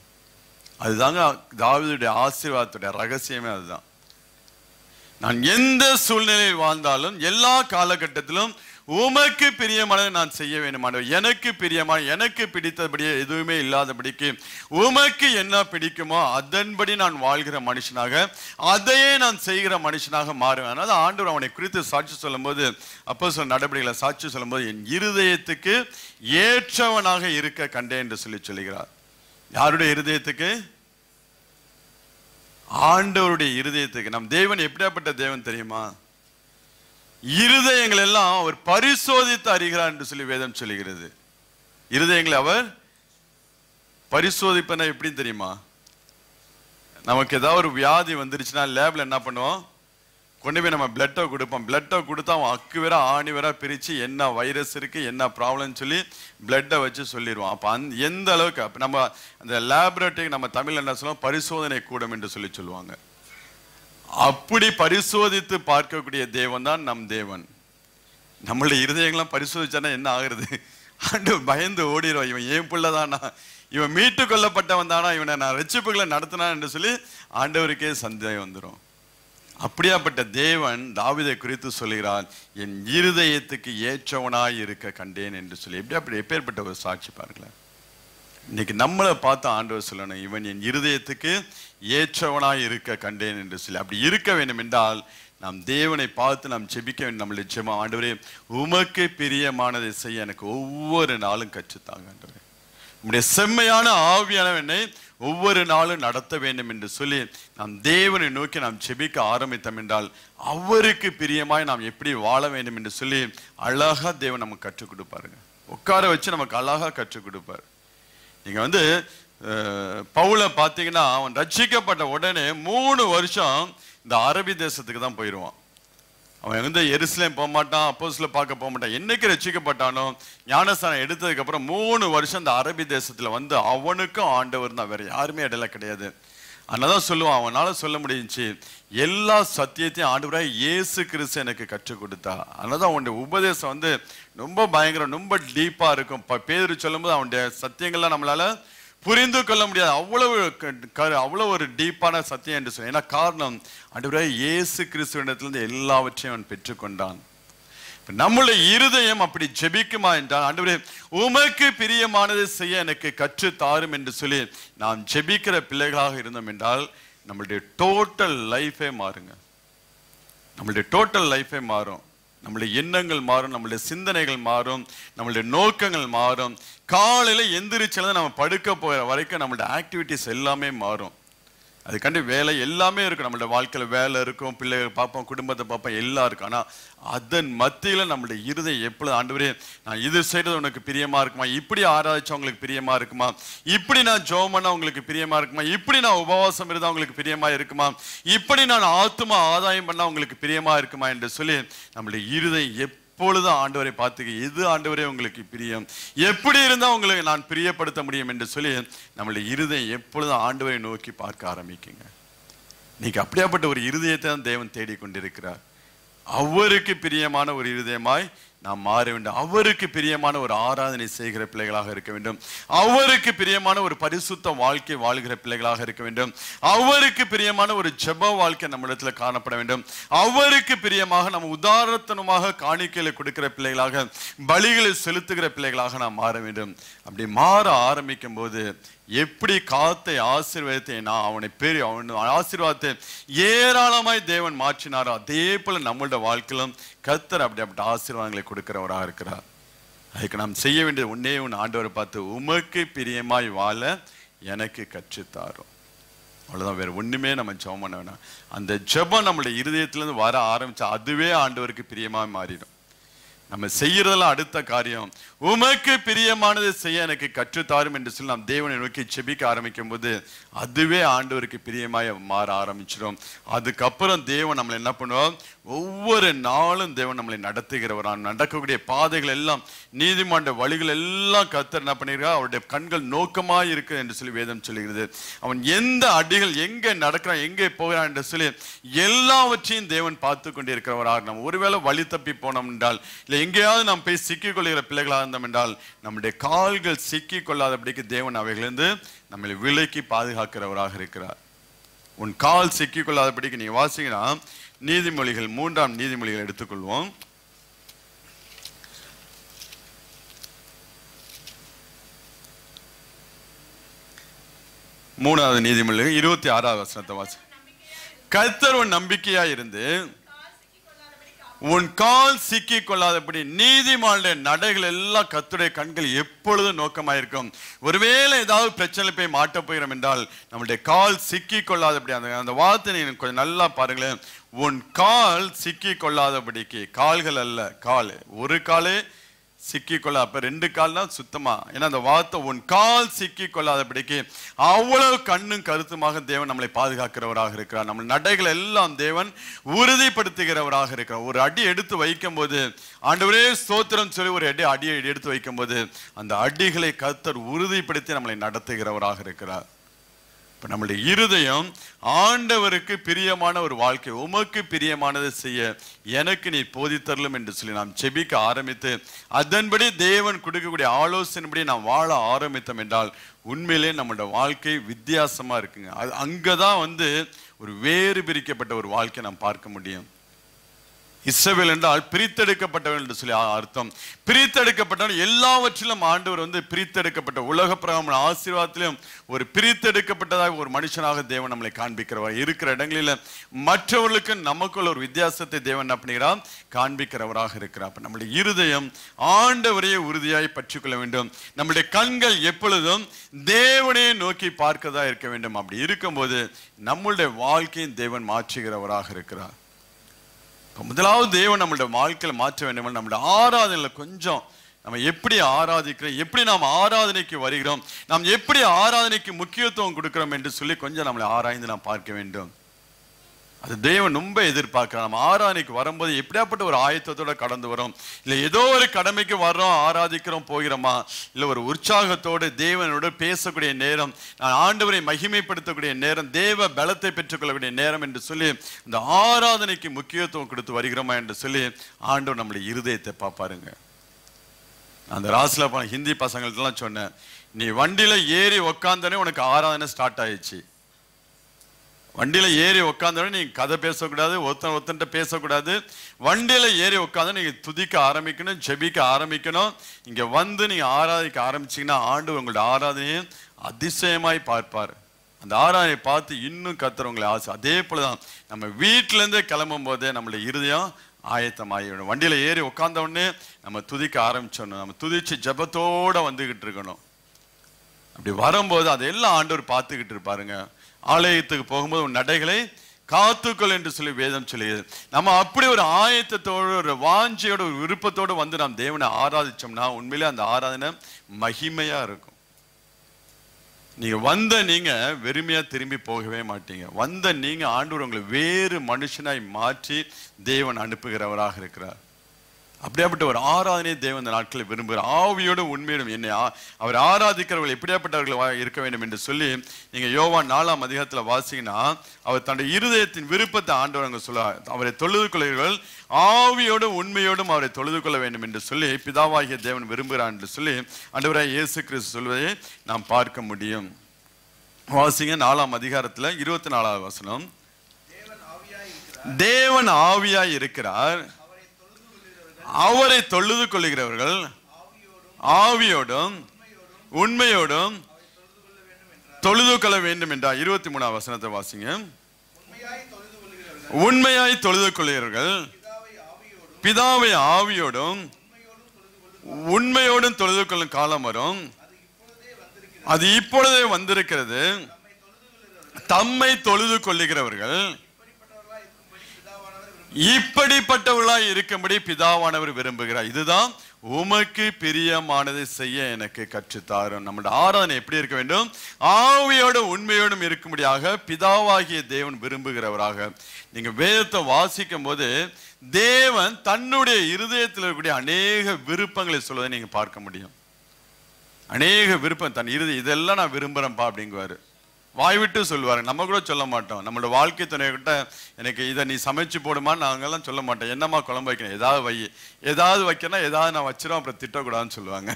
அதுதாங்க தாவிதுடைய ஆசீர்வாதத்துடைய ரகசியமே அதுதான் நான் எந்த சூழ்நிலையில் வாழ்ந்தாலும் எல்லா காலகட்டத்திலும் உமக்கு பிரியமானதை நான் செய்ய வேண்டுமான எனக்கு பிரியமான எனக்கு பிடித்தபடியே எதுவுமே இல்லாதபடிக்கு உமக்கு என்ன பிடிக்குமோ அதன்படி நான் வாழ்கிற மனுஷனாக அதையே நான் செய்கிற மனுஷனாக மாறுவேன் அதனால் ஆண்டவர் அவனை குறித்து சாட்சி சொல்லும்போது அப்போ சொல் நடவடிக்கைகளை சாட்சி சொல்லும்போது என் இருதயத்துக்கு ஏற்றவனாக இருக்க கண்டேன் என்று சொல்லி சொல்லுகிறார் யாருடைய இருதயத்துக்கு ஆண்டவருடைய இருதயத்துக்கு நம் தேவன் எப்படியாப்பட்ட தேவன் தெரியுமா இருதயங்கள் எல்லாம் அவர் பரிசோதித்து அறிகிறார் என்று சொல்லி வேதம் சொல்லுகிறது இருதயங்களை அவர் பரிசோதிப்பன எப்படின்னு தெரியுமா நமக்கு ஏதாவது ஒரு வியாதி வந்துருச்சுன்னா லேபில் என்ன பண்ணுவோம் கொண்டு போய் நம்ம பிளட்டை கொடுப்போம் பிளட்டை கொடுத்தா அவன் அக்கு வேற ஆணி வேற பிரித்து என்ன வைரஸ் இருக்குது என்ன ப்ராப்ளம்னு சொல்லி பிளட்டை வச்சு சொல்லிடுவான் அப்போ அந் எந்த அளவுக்கு அப்போ நம்ம அந்த லேபரேட்டரிக்கு நம்ம தமிழ் என்ன சொல்லுவோம் பரிசோதனை கூடம் என்று சொல்லி சொல்லுவாங்க அப்படி பரிசோதித்து பார்க்கக்கூடிய தேவன் தான் நம் தேவன் நம்மளுடைய இருதயங்களாம் பரிசோதிச்சானா என்ன ஆகுறது அண்டு பயந்து ஓடிடுவோம் இவன் ஏன் பிள்ளை தானா இவன் மீட்டு கொல்லப்பட்டவன் தானா இவனை நான் ரச்சிப்புகளை நடத்தினான் என்று சொல்லி ஆண்டவருக்கே சந்தேகம் வந்துடும் அப்படியாப்பட்ட தேவன் தாவிதை குறித்து சொல்கிறான் என் இருதயத்துக்கு ஏற்றவனாய் இருக்க கண்டேன் என்று சொல்லி எப்படி அப்படி எப்பேற்பட்ட ஒரு சாட்சி பாருங்களேன் இன்னைக்கு நம்மளை பார்த்து ஆண்டவர் சொல்லணும் இவன் என் இருதயத்துக்கு ஏற்றவனாய் இருக்க கண்டேன் என்று சொல்லி அப்படி இருக்க வேண்டும் என்றால் நாம் தேவனை பார்த்து நாம் செபிக்க வேண்டும் நம்மளை ஜெபம் ஆண்டவரே உமக்கு பிரியமானதை செய்ய எனக்கு ஒவ்வொரு நாளும் கற்றுத்தாங்க ஆண்டவரே உடைய செம்மையான ஆவியானவனை ஒவ்வொரு நாளும் நடத்த வேண்டும் என்று சொல்லி நாம் தேவனை நோக்கி நாம் செபிக்க ஆரம்பித்தோம் என்றால் அவருக்கு பிரியமாய் நாம் எப்படி வாழ வேண்டும் என்று சொல்லி அழகாக தேவன் நமக்கு கற்றுக் கொடுப்பாருங்க உட்கார வச்சு நமக்கு அழகாக கற்றுக் கொடுப்பார் நீங்கள் வந்து பவுளை பார்த்தீங்கன்னா அவன் ரட்சிக்கப்பட்ட உடனே மூணு வருஷம் இந்த அரபி தேசத்துக்கு தான் போயிடுவான் அவன் வந்து எருசலேம் போக மாட்டான் அப்போஸில் பார்க்க போக மாட்டான் என்னைக்கு ரசிக்கப்பட்டானோ ஞானஸ்தானம் எடுத்ததுக்கப்புறம் மூணு வருஷம் அந்த அரபி தேசத்தில் வந்து அவனுக்கும் ஆண்டவர் தான் வேறு யாருமே இடையில கிடையாது அதனாதான் சொல்லுவான் அவனால் சொல்ல முடிஞ்சு எல்லா சத்தியத்தையும் ஆண்டவராக இயேசு கிறிஸ்து எனக்கு கற்றுக் கொடுத்தா அதனால அவனுடைய உபதேசம் வந்து ரொம்ப பயங்கரம் ரொம்ப டீப்பாக இருக்கும் இப்போ பேர் சொல்லும்போது அவனுடைய சத்தியங்கள்லாம் நம்மளால் புரிந்து கொள்ள முடியாது அவ்வளவு அவ்வளவு ஒரு டீப்பான சத்தியம் என்று சொல்லி ஏன்னா காரணம் அன்றுவரே இயேசு கிறிஸ்துவனிடத்திலிருந்து எல்லாவற்றையும் அவன் பெற்றுக்கொண்டான் நம்முடைய இருதயம் அப்படி ஜெபிக்குமா என்றால் அன்றுபடி உமக்கு பிரியமானது செய்ய எனக்கு கற்று தாரும் என்று சொல்லி நாம் ஜெபிக்கிற பிள்ளைகளாக இருந்தோம் என்றால் நம்மளுடைய டோட்டல் லைஃபே மாறுங்க நம்மளுடைய டோட்டல் லைஃபே மாறும் நம்மளுடைய எண்ணங்கள் மாறும் நம்மளுடைய சிந்தனைகள் மாறும் நம்மளுடைய நோக்கங்கள் மாறும் காலையில் எந்திரிச்சிலேருந்து நம்ம படுக்க போகிற வரைக்கும் நம்மளுடைய ஆக்டிவிட்டிஸ் எல்லாமே மாறும் அதுக்காண்டி வேலை எல்லாமே இருக்கும் நம்மளோட வாழ்க்கையில் வேலை இருக்கும் பிள்ளைகள் பார்ப்போம் குடும்பத்தை பார்ப்போம் எல்லாம் இருக்கும் ஆனால் அதன் மத்தியில் நம்மளுடைய இருதை எப்பொழுது ஆண்டவரே நான் இது செய்கிறது உனக்கு பிரியமாக இருக்குமா இப்படி ஆராய்ச்சி அவங்களுக்கு பிரியமாக இருக்குமா இப்படி நான் ஜோமனா பண்ணால் உங்களுக்கு பிரியமாக இருக்குமா இப்படி நான் உபவாசம் இருந்தால் உங்களுக்கு பிரியமாக இருக்குமா இப்படி நான் ஆத்துமா ஆதாயம் பண்ணால் உங்களுக்கு பிரியமாக இருக்குமா என்று சொல்லி நம்மளுடைய இருதை எப்போ அப்பொழுது ஆண்டவரை பார்த்துக்க எது ஆண்டவரே உங்களுக்கு பிரியம் எப்படி இருந்தால் உங்களுக்கு நான் பிரியப்படுத்த முடியும் என்று சொல்லி நம்மளுடைய இருதயம் எப்பொழுதும் ஆண்டவரை நோக்கி பார்க்க ஆரம்பிக்குங்க இன்னைக்கு அப்படியாப்பட்ட ஒரு இருதயத்தை தான் தேவன் தேடிக்கொண்டிருக்கிறார் அவருக்கு பிரியமான ஒரு இருதயமாய் நாம் மாற வேண்டும் அவருக்கு பிரியமான ஒரு ஆராதனை செய்கிற பிள்ளைகளாக இருக்க வேண்டும் அவருக்கு பிரியமான ஒரு பரிசுத்த வாழ்க்கை வாழ்கிற பிள்ளைகளாக இருக்க வேண்டும் அவருக்கு பிரியமான ஒரு ஜெப வாழ்க்கை நம்மிடத்தில் காணப்பட வேண்டும் அவருக்கு பிரியமாக நம்ம உதாரணத்தனமாக காணிக்கையில் கொடுக்கிற பிள்ளைகளாக பலிகளை செலுத்துகிற பிள்ளைகளாக நாம் மாற வேண்டும் அப்படி மாற ஆரம்பிக்கும் போது எப்படி காத்தை ஆசீர்வாதத்தை நான் அவனை பெரிய அவன் ஆசீர்வாதத்தை ஏராளமாய் தேவன் மாற்றினாரோ அதே போல் நம்மளோட வாழ்க்கையிலும் கத்தர் அப்படி அப்படி ஆசீர்வாதங்களை கொடுக்கிறவராக இருக்கிறார் அதுக்கு நாம் செய்ய வேண்டியது ஒன்றே ஒன்று ஆண்டவரை பார்த்து உமக்கு பிரியமாய் வாழ எனக்கு கற்றுத்தாரோ அவ்வளோதான் வேறு ஒன்றுமே நம்ம ஜெபம் பண்ண வேணாம் அந்த ஜெபம் நம்மளுடைய இருதயத்துலேருந்து வர ஆரம்பித்தா அதுவே ஆண்டவருக்கு பிரியமாக மாறிடும் நம்ம செய்யறதெல்லாம் அடுத்த காரியம் உமக்கு பிரியமானது செய்ய எனக்கு கற்றுத்தாரும் என்று சொல்லி நாம் தேவனை நோக்கி செபிக்க ஆரம்பிக்கும் போது அதுவே ஆண்டவருக்கு பிரியமாய் மாற ஆரம்பிச்சிடும் அதுக்கப்புறம் தேவன் நம்மளை என்ன பண்ணுவோம் ஒவ்வொரு நாளும் தேவன் நம்மளை நடத்துகிறவரான் நடக்கக்கூடிய பாதைகள் எல்லாம் நீதிமன்ற வழிகள் எல்லாம் கத்தர் என்ன பண்ணிருக்கா அவருடைய கண்கள் நோக்கமாக இருக்கு என்று சொல்லி வேதம் சொல்லுகிறது அவன் எந்த அடிகள் எங்கே நடக்கிறான் எங்கே போகிறான் என்று சொல்லி எல்லாவற்றையும் தேவன் பார்த்து கொண்டு இருக்கிறவராக ஒருவேளை வழி தப்பி போனோம் என்றால் இல்லை எங்கேயாவது நாம் போய் சிக்கிக்கொள்கிற பிள்ளைகளாக இருந்தோம் என்றால் நம்முடைய கால்கள் சிக்கி கொள்ளாதபடிக்கு தேவன் அவைகளிருந்து நம்மளை விலைக்கு பாதுகாக்கிறவராக இருக்கிறார் உன் கால் சிக்கி கொள்ளாதபடிக்கு நீ வாசிங்கன்னா நீதிமொழிகள் மூன்றாம் நீதிமொழிகள் எடுத்துக்கொள்வோம் மூணாவது நீதிமொழி இருபத்தி ஆறாவது வசனத்தை வாசி கர்த்தர் உன் நம்பிக்கையா இருந்து உன் கால் சிக்கி கொள்ளாதபடி நீதிமானுடைய நடைகள் எல்லாம் கத்துடைய கண்கள் எப்பொழுதும் நோக்கமாயிருக்கும் ஒருவேளை ஏதாவது பிரச்சனை போய் மாட்டப் போகிறோம் என்றால் நம்முடைய கால் சிக்கி கொள்ளாதபடி அந்த அந்த வார்த்தை நீ கொஞ்சம் நல்லா பாருங்களேன் உன் கால் சிக்கி கொள்ளாதபடிக்கு கால்கள் அல்ல கால் ஒரு காலே சிக்கிக்கொள்ள அப்போ ரெண்டு தான் சுத்தமாக ஏன்னா அந்த வார்த்தை உன் கால் சிக்கிக்கொள்ளாதபடிக்கு அவ்வளவு கண்ணும் கருத்துமாக தேவன் நம்மளை பாதுகாக்கிறவராக இருக்கிறார் நம்ம நடைகள் எல்லாம் தேவன் உறுதிப்படுத்துகிறவராக இருக்கிறார் ஒரு அடி எடுத்து வைக்கும் போது ஆண்டவரே ஸ்தோத்திரம் சொல்லி ஒரு அடி அடியை எடுத்து வைக்கும் போது அந்த அடிகளை கருத்தர் உறுதிப்படுத்தி நம்மளை நடத்துகிறவராக இருக்கிறார் இப்போ நம்மளுடைய இருதயம் ஆண்டவருக்கு பிரியமான ஒரு வாழ்க்கை உமக்கு பிரியமானதை செய்ய எனக்கு நீ போதித்தரலும் என்று சொல்லி நாம் செபிக்க ஆரம்பித்து அதன்படி தேவன் கொடுக்கக்கூடிய ஆலோசனைப்படி நாம் வாழ ஆரம்பித்தோம் என்றால் உண்மையிலே நம்மளோட வாழ்க்கை வித்தியாசமாக இருக்குங்க அது அங்கே தான் வந்து ஒரு வேறு பிரிக்கப்பட்ட ஒரு வாழ்க்கையை நாம் பார்க்க முடியும் இஸ்ரவேல் என்றால் பிரித்தெடுக்கப்பட்டவன் என்று சொல்லி அர்த்தம் பிரித்தெடுக்கப்பட்டவன் எல்லாவற்றிலும் ஆண்டவர் வந்து பிரித்தெடுக்கப்பட்ட உலக பிரகாம ஆசீர்வாதத்திலும் ஒரு பிரித்தெடுக்கப்பட்டதாக ஒரு மனுஷனாக தேவன் நம்மளை காண்பிக்கிறவர் இருக்கிற இடங்களில் மற்றவர்களுக்கு நமக்குள்ள ஒரு வித்தியாசத்தை தேவன் அப்படிங்கிறா காண்பிக்கிறவராக இருக்கிறார் அப்போ நம்முடைய இருதயம் ஆண்டவரையே உறுதியாய் பற்றிக்கொள்ள வேண்டும் நம்முடைய கண்கள் எப்பொழுதும் தேவனையே நோக்கி பார்க்கதா இருக்க வேண்டும் அப்படி இருக்கும்போது நம்மளுடைய வாழ்க்கையின் தேவன் மாற்றுகிறவராக இருக்கிறார் முதலாவது தேவன் நம்மளுடைய வாழ்க்கையில் மாற்ற வேண்டும் நம்மளுடைய ஆராதனையில் கொஞ்சம் நம்ம எப்படி ஆராதிக்கிறோம் எப்படி நாம் ஆராதனைக்கு வருகிறோம் நாம் எப்படி ஆராதனைக்கு முக்கியத்துவம் கொடுக்கிறோம் என்று சொல்லி கொஞ்சம் நம்மளை ஆராய்ந்து நாம் பார்க்க வேண்டும் அது தெய்வம் ரொம்ப எதிர்பார்க்கலாம் நம்ம ஆராதனைக்கு வரும்போது எப்படியாப்பட்ட ஒரு ஆயத்தத்தோட கடந்து வரோம் இல்லை ஏதோ ஒரு கடமைக்கு வர்றோம் ஆராதிக்கிறோம் போகிறோமா இல்லை ஒரு உற்சாகத்தோடு தேவனோடு பேசக்கூடிய நேரம் ஆண்டவரை மகிமைப்படுத்தக்கூடிய நேரம் தேவ பலத்தை பெற்றுக்கொள்ளக்கூடிய நேரம் என்று சொல்லி இந்த ஆராதனைக்கு முக்கியத்துவம் கொடுத்து வருகிறோமா என்று சொல்லி ஆண்டவர் நம்முடைய இருதயத்தை பார்ப்பாருங்க அந்த ராசில ஹிந்தி பசங்கள்ட்டலாம் சொன்னேன் நீ வண்டியில் ஏறி உக்காந்தனே உனக்கு ஆராதனை ஸ்டார்ட் ஆயிடுச்சு வண்டியில் ஏறி உக்காந்தோட நீங்கள் கதை பேசக்கூடாது ஒருத்தன் ஒருத்தன்ட்ட பேசக்கூடாது வண்டியில் ஏறி உட்காந்து நீங்கள் துதிக்க ஆரம்பிக்கணும் ஜெபிக்க ஆரம்பிக்கணும் இங்கே வந்து நீங்கள் ஆராதிக்க ஆரம்பிச்சிங்கன்னா ஆண்டு உங்களோட ஆராதனையும் அதிசயமாய் பார்ப்பார் அந்த ஆராதனையை பார்த்து இன்னும் கத்துறவங்களை ஆசை அதே போல தான் நம்ம வீட்டிலேருந்தே கிளம்பும் போதே நம்மளுடைய இருதயம் ஆயத்தம் ஆகிவிடும் வண்டியில் ஏறி உட்காந்தவுடனே நம்ம துதிக்க ஆரம்பிச்சோன்னு நம்ம துதிச்சு ஜபத்தோடு வந்துக்கிட்டு இருக்கணும் அப்படி வரும்போது அதையெல்லாம் ஆண்டவர் பார்த்துக்கிட்டு இருப்பாருங்க ஆலயத்துக்கு போகும்போது உன் நடைகளை காத்துக்கொள் என்று சொல்லி வேதம் சொல்லியது நம்ம அப்படி ஒரு ஆயத்தத்தோடு ஒரு வாஞ்சியோட ஒரு விருப்பத்தோடு வந்து நாம் தேவனை ஆராதிச்சோம்னா உண்மையிலே அந்த ஆராதனை மகிமையாக இருக்கும் நீங்கள் வந்த நீங்கள் வெறுமையாக திரும்பி போகவே மாட்டீங்க வந்த நீங்கள் ஆண்டு உங்களை வேறு மனுஷனாய் மாற்றி தேவன் அனுப்புகிறவராக இருக்கிறார் அப்படியாப்பட்ட ஒரு ஆராதனை தேவன் இந்த நாட்களில் விரும்புகிறார் ஆவியோடு உண்மையிடும் என்னை அவர் ஆராதிக்கிறவர்கள் எப்படியாப்பட்டவர்கள் இருக்க வேண்டும் என்று சொல்லி நீங்கள் யோவான் நாலாம் அதிகாரத்தில் வாசிங்கன்னா அவர் தன்னுடைய இருதயத்தின் விருப்பத்தை ஆண்டவர் அங்கே சொல்ல அவரை தொழுது கொள்கிறவர்கள் ஆவியோடும் உண்மையோடும் அவரை தொழுது கொள்ள வேண்டும் என்று சொல்லி பிதாவாகிய தேவன் விரும்புகிறான் என்று சொல்லி அண்டவராக இயேசு கிறிஸ்து சொல்வதை நாம் பார்க்க முடியும் வாசிங்க நாலாம் அதிகாரத்தில் இருபத்தி நாலாவது வசனம் தேவன் ஆவியாய் இருக்கிறார் அவரை தொழுது கொள்கிறவர்கள் ஆவியோடும் உண்மையோடும் தொழுது கொள்ள வேண்டும் என்றார் இருபத்தி மூணாம் வசனத்தை வாசிங்க உண்மையாய் தொழுது கொள்கிறவர்கள் பிதாவை ஆவியோடும் உண்மையோடும் தொழுது கொள்ளும் காலம் வரும் அது இப்பொழுதே வந்திருக்கிறது தம்மை தொழுது கொள்ளுகிறவர்கள் இப்படிப்பட்டவர்களாய் இருக்கும்படி பிதாவானவர் விரும்புகிறார் இதுதான் உமக்கு பிரியமானதை செய்ய எனக்கு கற்றுத்தாரும் நம்முடைய ஆராதனை எப்படி இருக்க வேண்டும் ஆவியோடும் உண்மையோடும் இருக்கும்படியாக பிதாவாகிய தேவன் விரும்புகிறவராக நீங்கள் வேதத்தை வாசிக்கும் போது தேவன் தன்னுடைய இருதயத்தில் இருக்கக்கூடிய அநேக விருப்பங்களை சொல்வதை நீங்கள் பார்க்க முடியும் அநேக விருப்பம் தன் இருதயம் இதெல்லாம் நான் விரும்புகிறேன்ப்பா அப்படிங்குவாரு வாய் விட்டு நம்ம கூட சொல்ல மாட்டோம் நம்மளோட வாழ்க்கை துணைக்கிட்ட எனக்கு இதை நீ சமைச்சு போடுமான்னு நாங்கள்லாம் சொல்ல மாட்டோம் என்னம்மா குழம்பு வைக்கணும் ஏதாவது வை ஏதாவது வைக்கணும் ஏதாவது நான் வச்சிடும் அப்புறம் திட்டக்கூடாதுன்னு சொல்லுவாங்க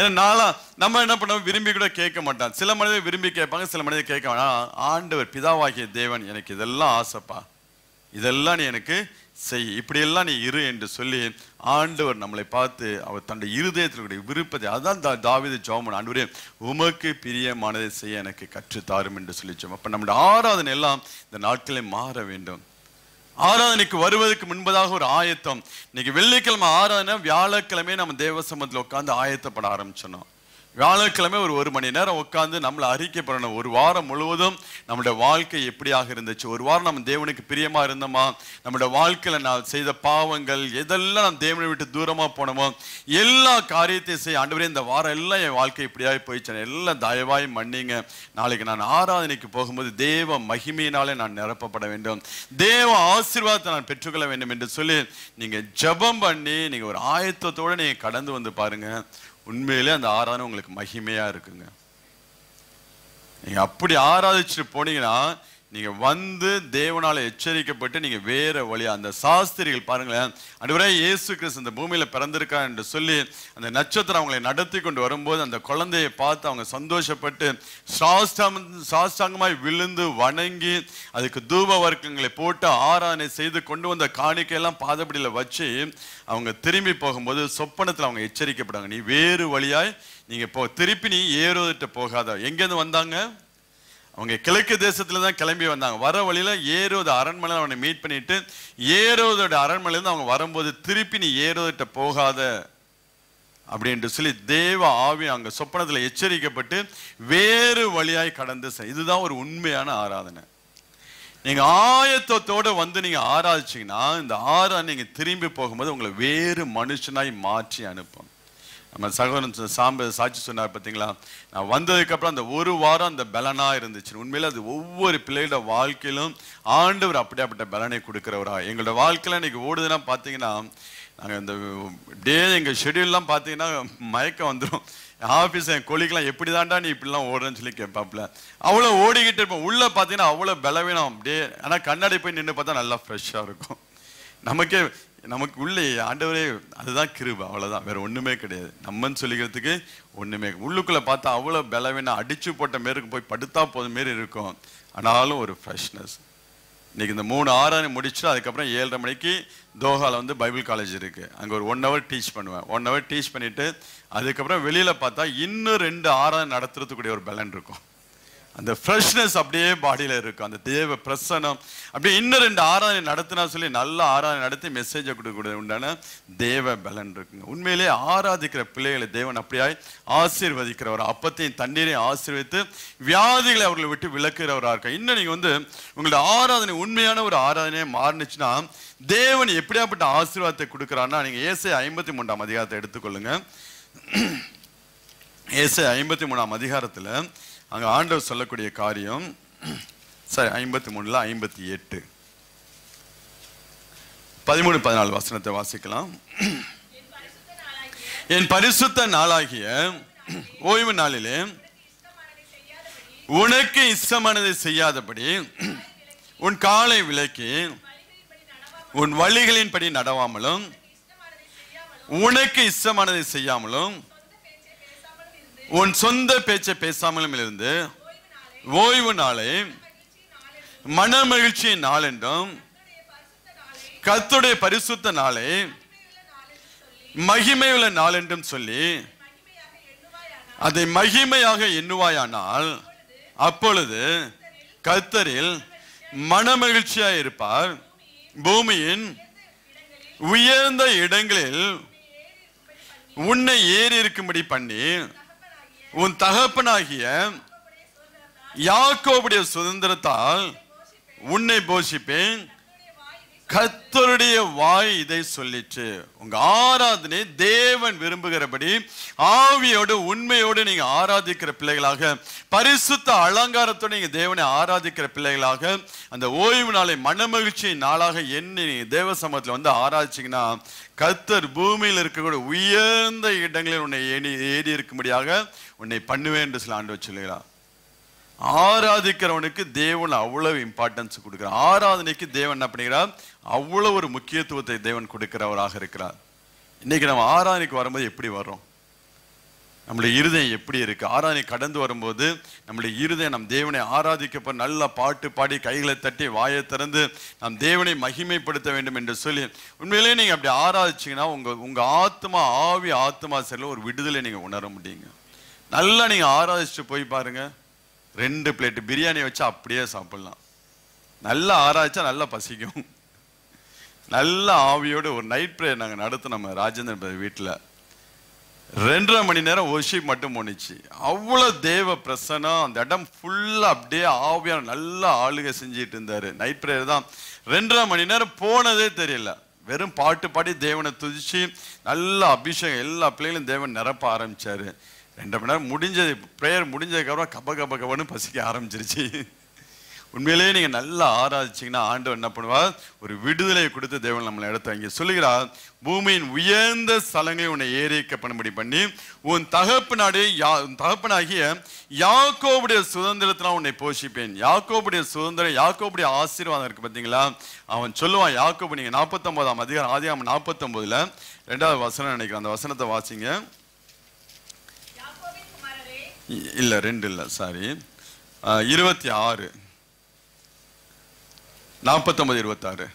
ஏன்னா நாளாக நம்ம என்ன பண்ணுவோம் விரும்பி கூட கேட்க மாட்டான் சில மனிதர் விரும்பி கேட்பாங்க சில மனிதர் கேட்க வேணாம் ஆண்டவர் பிதாவாகிய தேவன் எனக்கு இதெல்லாம் ஆசைப்பா இதெல்லாம் நீ எனக்கு செய் இப்படியெல்லாம் நீ இரு என்று சொல்லி ஆண்டவர் நம்மளை பார்த்து அவர் தன்னுடைய இருதயத்தினுடைய விருப்பத்தை அதான் தா தாவித ஜோமன் ஆண்டு உமக்கு பிரியமானதை செய்ய எனக்கு கற்றுத்தாரும் தாரும் என்று சொல்லிச்சோம் அப்போ நம்முடைய ஆராதனை எல்லாம் இந்த நாட்களை மாற வேண்டும் ஆராதனைக்கு வருவதற்கு முன்பதாக ஒரு ஆயத்தம் இன்னைக்கு வெள்ளிக்கிழமை ஆராதனை வியாழக்கிழமை நம்ம தேவசமத்தில் உட்காந்து ஆயத்தப்பட ஆரம்பிச்சோம் வியாழக்கிழமை ஒரு ஒரு மணி நேரம் உட்காந்து நம்மளை அறிக்கை பண்ணணும் ஒரு வாரம் முழுவதும் நம்மளுடைய வாழ்க்கை எப்படியாக இருந்துச்சு ஒரு வாரம் நம்ம தேவனுக்கு பிரியமாக இருந்தோமா நம்மளுடைய வாழ்க்கையில் நான் செய்த பாவங்கள் எதெல்லாம் நம்ம தேவனை விட்டு தூரமாக போனோமோ எல்லா காரியத்தையும் செய்ய ஆண்டவரே இந்த வாரம் எல்லாம் என் வாழ்க்கை இப்படியாக போயிடுச்சேன் எல்லாம் தயவாய் மன்னிங்க நாளைக்கு நான் ஆராதனைக்கு போகும்போது தேவ மகிமையினாலே நான் நிரப்பப்பட வேண்டும் தேவ ஆசீர்வாதத்தை நான் பெற்றுக்கொள்ள வேண்டும் என்று சொல்லி நீங்கள் ஜபம் பண்ணி நீங்கள் ஒரு ஆயத்தத்தோடு நீங்கள் கடந்து வந்து பாருங்கள் உண்மையிலே அந்த ஆராதனை உங்களுக்கு மகிமையாக இருக்குங்க நீங்கள் அப்படி ஆராதிச்சுட்டு போனீங்கன்னா நீங்கள் வந்து தேவனால் எச்சரிக்கப்பட்டு நீங்கள் வேறு வழியாக அந்த சாஸ்திரிகள் பாருங்களேன் அடுவரே இயேசு கிறிஸ்து இந்த பூமியில் பிறந்திருக்கா என்று சொல்லி அந்த நட்சத்திரம் அவங்களை நடத்தி கொண்டு வரும்போது அந்த குழந்தையை பார்த்து அவங்க சந்தோஷப்பட்டு சாஷ்டம் சாஷ்டாங்கமாய் விழுந்து வணங்கி அதுக்கு தூப வர்க்கங்களை போட்டு ஆராதனை செய்து கொண்டு வந்த காணிக்கையெல்லாம் பாதப்படியில் வச்சு அவங்க திரும்பி போகும்போது சொப்பனத்தில் அவங்க எச்சரிக்கப்படுவாங்க நீ வேறு வழியாய் நீங்கள் இப்போ திருப்பி நீ ஏறுவதிட்ட போகாத எங்கேருந்து வந்தாங்க அவங்க கிழக்கு தேசத்துல தான் கிளம்பி வந்தாங்க வர வழியில ஏரோது அரண்மனையில் அவனை மீட் பண்ணிட்டு ஏரோதோட அரண்மனையிலேருந்து அவங்க வரும்போது திருப்பி நீ ஏரோதிட்ட போகாத அப்படின்ட்டு சொல்லி தேவ ஆவி அங்கே சொப்பனத்தில் எச்சரிக்கப்பட்டு வேறு வழியாய் கடந்து இதுதான் ஒரு உண்மையான ஆராதனை நீங்கள் ஆயத்தத்தோடு வந்து நீங்கள் ஆராய்ச்சிங்கன்னா இந்த ஆரா நீங்கள் திரும்பி போகும்போது உங்களை வேறு மனுஷனாய் மாற்றி அனுப்பணும் நம்ம சகோதரன் சாம்பு சாட்சி சொன்னார் பார்த்தீங்களா நான் வந்ததுக்கப்புறம் அந்த ஒரு வாரம் அந்த பலனாக இருந்துச்சு உண்மையில் அது ஒவ்வொரு பிள்ளையோட வாழ்க்கையிலும் ஆண்டவர் அப்படியாப்பட்ட பலனை கொடுக்குறவரா எங்களோட வாழ்க்கையில் இன்றைக்கி ஓடுதுன்னா பார்த்தீங்கன்னா நாங்கள் இந்த டே எங்கள் ஷெடியூல்லாம் பார்த்தீங்கன்னா மயக்கம் வந்துடும் ஆஃபீஸ் என் கொலிக்கெலாம் எப்படி தாண்டா நீ இப்படிலாம் ஓடுறேன்னு சொல்லி கேட்பாப்புல அவ்வளோ ஓடிக்கிட்டு இருப்போம் உள்ளே பார்த்தீங்கன்னா அவ்வளோ பலவீனம் டே ஆனால் கண்ணாடி போய் நின்று பார்த்தா நல்லா ஃப்ரெஷ்ஷாக இருக்கும் நமக்கே நமக்கு உள்ளே ஆண்டவரே அதுதான் கிருப அவ்வளோதான் வேறு ஒன்றுமே கிடையாது நம்மன்னு சொல்லிக்கிறதுக்கு ஒன்றுமே உள்ளுக்குள்ளே பார்த்தா அவ்வளோ பலவீனம் அடித்து போட்ட மாரிக்கு போய் படுத்தா போதும் மாரி இருக்கும் ஆனாலும் ஒரு ஃப்ரெஷ்னஸ் இன்றைக்கி இந்த மூணு ஆறாறு முடிச்சுட்டு அதுக்கப்புறம் ஏழரை மணிக்கு தோஹாவில் வந்து பைபிள் காலேஜ் இருக்குது அங்கே ஒரு ஒன் ஹவர் டீச் பண்ணுவேன் ஒன் ஹவர் டீச் பண்ணிவிட்டு அதுக்கப்புறம் வெளியில் பார்த்தா இன்னும் ரெண்டு ஆறாம் நடத்துறதுக்குடைய ஒரு பலன் இருக்கும் அந்த ஃப்ரெஷ்னஸ் அப்படியே பாடியில் இருக்கும் அந்த தேவ பிரசனம் அப்படியே இன்னும் ரெண்டு ஆராதனை நடத்தினா சொல்லி நல்ல ஆராதனை நடத்தி மெசேஜை கொடுக்கக்கூடிய உண்டான தேவ பலன் இருக்குங்க உண்மையிலே ஆராதிக்கிற பிள்ளைகளை தேவன் அப்படியாய் ஆசீர்வதிக்கிறவர் அப்பத்தையும் தண்ணீரையும் ஆசீர்வதித்து வியாதிகளை அவர்களை விட்டு விளக்குகிறவராக இருக்கும் இன்னும் நீங்கள் வந்து உங்களோட ஆராதனை உண்மையான ஒரு ஆராதனையாக மாறினுச்சுன்னா தேவன் எப்படியாப்பட்ட ஆசீர்வாதத்தை கொடுக்குறான்னா நீங்கள் ஏசை ஐம்பத்தி மூன்றாம் அதிகாரத்தை எடுத்துக்கொள்ளுங்க ஏசை ஐம்பத்தி மூணாம் அதிகாரத்தில் அங்கே ஆண்டவர் சொல்லக்கூடிய காரியம் சரி ஐம்பத்தி மூணில் ஐம்பத்தி எட்டு பதிமூணு பதினாலு வசனத்தை வாசிக்கலாம் என் பரிசுத்த நாளாகிய ஓய்வு நாளிலே உனக்கு இஷ்டமானதை செய்யாதபடி உன் காலை விலக்கி உன் வழிகளின்படி நடவாமலும் உனக்கு இஷ்டமானதை செய்யாமலும் உன் சொந்த பேச்சை பேசாமலும் இருந்து ஓய்வு நாளை மன மகிழ்ச்சியின் நாளென்றும் கத்துடைய பரிசுத்த நாளை மகிமை உள்ள நாள் என்றும் சொல்லி அதை மகிமையாக எண்ணுவாயானால் அப்பொழுது கத்தரில் மன மகிழ்ச்சியாக இருப்பார் பூமியின் உயர்ந்த இடங்களில் உன்னை ஏறி இருக்கும்படி பண்ணி உன் தகப்பனாகிய யாக்கோவுடைய சுதந்திரத்தால் உன்னை போஷிப்பேன் கத்தருடைய வாய் இதை சொல்லிட்டு உங்க ஆராதனை தேவன் விரும்புகிறபடி ஆவியோடு உண்மையோடு நீங்க ஆராதிக்கிற பிள்ளைகளாக பரிசுத்த அலங்காரத்தோடு நீங்க தேவனை ஆராதிக்கிற பிள்ளைகளாக அந்த ஓய்வு நாளை மனமகிழ்ச்சி நாளாக நீங்க தேவ சமூகத்தில் வந்து ஆராய்ச்சிங்கன்னா கத்தர் பூமியில் இருக்கக்கூடிய உயர்ந்த இடங்களில் உன்னை ஏறி ஏறி இருக்கும்படியாக உன்னை பண்ணுவேன் என்று சில ஆண்டு வச்சுள்ளீங்களா ஆராதிக்கிறவனுக்கு தேவன் அவ்வளவு இம்பார்ட்டன்ஸ் கொடுக்குறார் ஆராதனைக்கு தேவன் என்ன பண்ணுகிறார் அவ்வளோ ஒரு முக்கியத்துவத்தை தேவன் கொடுக்கிறவராக இருக்கிறார் இன்னைக்கு நம்ம ஆராதனைக்கு வரும்போது எப்படி வர்றோம் நம்மளுடைய இருதயம் எப்படி இருக்கு ஆராதனை கடந்து வரும்போது நம்மளுடைய இருதயம் நம் தேவனை ஆராதிக்கப்ப நல்லா பாட்டு பாடி கைகளை தட்டி வாயை திறந்து நம் தேவனை மகிமைப்படுத்த வேண்டும் என்று சொல்லி உண்மையிலேயே நீங்கள் அப்படி ஆராதிச்சிங்கன்னா உங்கள் உங்கள் ஆத்மா ஆவி ஆத்மா செல்ல ஒரு விடுதலை நீங்கள் உணர முடியுங்க நல்லா நீங்கள் ஆராதிச்சுட்டு போய் பாருங்கள் ரெண்டு பிளேட்டு பிரியாணி வச்சு அப்படியே சாப்பிட்லாம் நல்லா ஆராய்ச்சா நல்லா பசிக்கும் நல்ல ஆவியோடு ஒரு நைட் ப்ரேயர் நாங்கள் நடத்தினோம் ராஜேந்திரன் வீட்டில் ரெண்டரை மணி நேரம் ஒசி மட்டும் போணுச்சு அவ்வளோ தேவ பிரசனம் அந்த இடம் ஃபுல்லாக அப்படியே ஆவியாக நல்லா ஆளுகை செஞ்சுட்டு இருந்தார் நைட் ப்ரேயர் தான் ரெண்டரை மணி நேரம் போனதே தெரியல வெறும் பாட்டு பாடி தேவனை துதிச்சு நல்லா அபிஷேகம் எல்லா பிள்ளைகளும் தேவன் நிரப்ப ஆரம்பித்தார் ரெண்டு மணி நேரம் முடிஞ்சது ப்ரேயர் முடிஞ்சதுக்கப்புறம் கப கப கபன்னு பசிக்க ஆரம்பிச்சிருச்சு உண்மையிலேயே நீங்கள் நல்லா ஆராய்ச்சிங்கன்னா ஆண்டவர் என்ன பண்ணுவார் ஒரு விடுதலை கொடுத்து தேவன் நம்மளை எடுத்து அங்கே சொல்லுகிறார் பூமியின் உயர்ந்த ஸ்தலங்களை உன்னை ஏறிக்க பண்ணும்படி பண்ணி உன் தகப்பு நாடு யா உன் தகப்பனாகிய யாக்கோவுடைய சுதந்திரத்தினால் உன்னை போஷிப்பேன் யாக்கோபுடைய சுதந்திரம் யாக்கோபுடைய ஆசீர்வாதம் இருக்குது பார்த்தீங்களா அவன் சொல்லுவான் யாக்கோபு நீங்கள் நாற்பத்தொம்போதாம் அதிகாரம் ஆதி அவன் நாற்பத்தொம்போதில் ரெண்டாவது வசனம் நினைக்கிறேன் அந்த வசனத்தை வாசிங்க இல்லை ரெண்டு இல்லை சாரி இருபத்தி ஆறு நாற்பத்தொன்பது இருபத்தாறு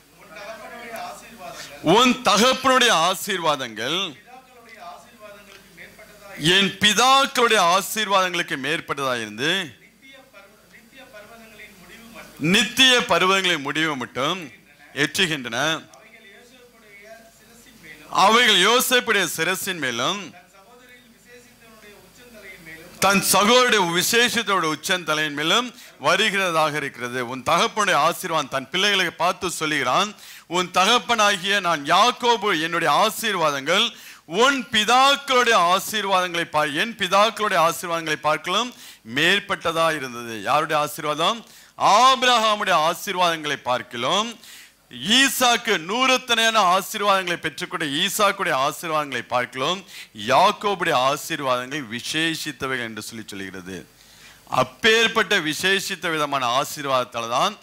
உன் தகப்பனுடைய ஆசீர்வாதங்கள் என் பிதாக்களுடைய ஆசீர்வாதங்களுக்கு மேற்பட்டதாக இருந்து நித்திய பருவங்களின் முடிவு மட்டும் எற்றுகின்றன அவைகள் யோசிப்புடைய சிரசின் மேலும் தன் சகோடைய விசேஷத்தோட உச்சன் தலையின் மேலும் வருகிறதாக இருக்கிறது உன் தகப்பனுடைய ஆசீர்வாதம் தன் பிள்ளைகளுக்கு பார்த்து சொல்லுகிறான் உன் தகப்பனாகிய நான் யாக்கோபு என்னுடைய ஆசீர்வாதங்கள் உன் பிதாக்களுடைய ஆசீர்வாதங்களை பார் என் பிதாக்களுடைய ஆசீர்வாதங்களை பார்க்கலாம் மேற்பட்டதா இருந்தது யாருடைய ஆசீர்வாதம் ஆபிரஹாமுடைய ஆசீர்வாதங்களை பார்க்கலாம் ஈசாக்கு நூறுத்தனையான ஆசீர்வாதங்களை பெற்றுக்கூடிய ஈசாக்குடைய ஆசீர்வாதங்களை பார்க்கலாம் யாக்கோபுடைய ஆசீர்வாதங்கள் விசேஷித்தவை என்று சொல்லி சொல்கிறது அப்பேற்பட்ட விசேஷித்த விதமான ஆசீர்வாதத்தால் தான்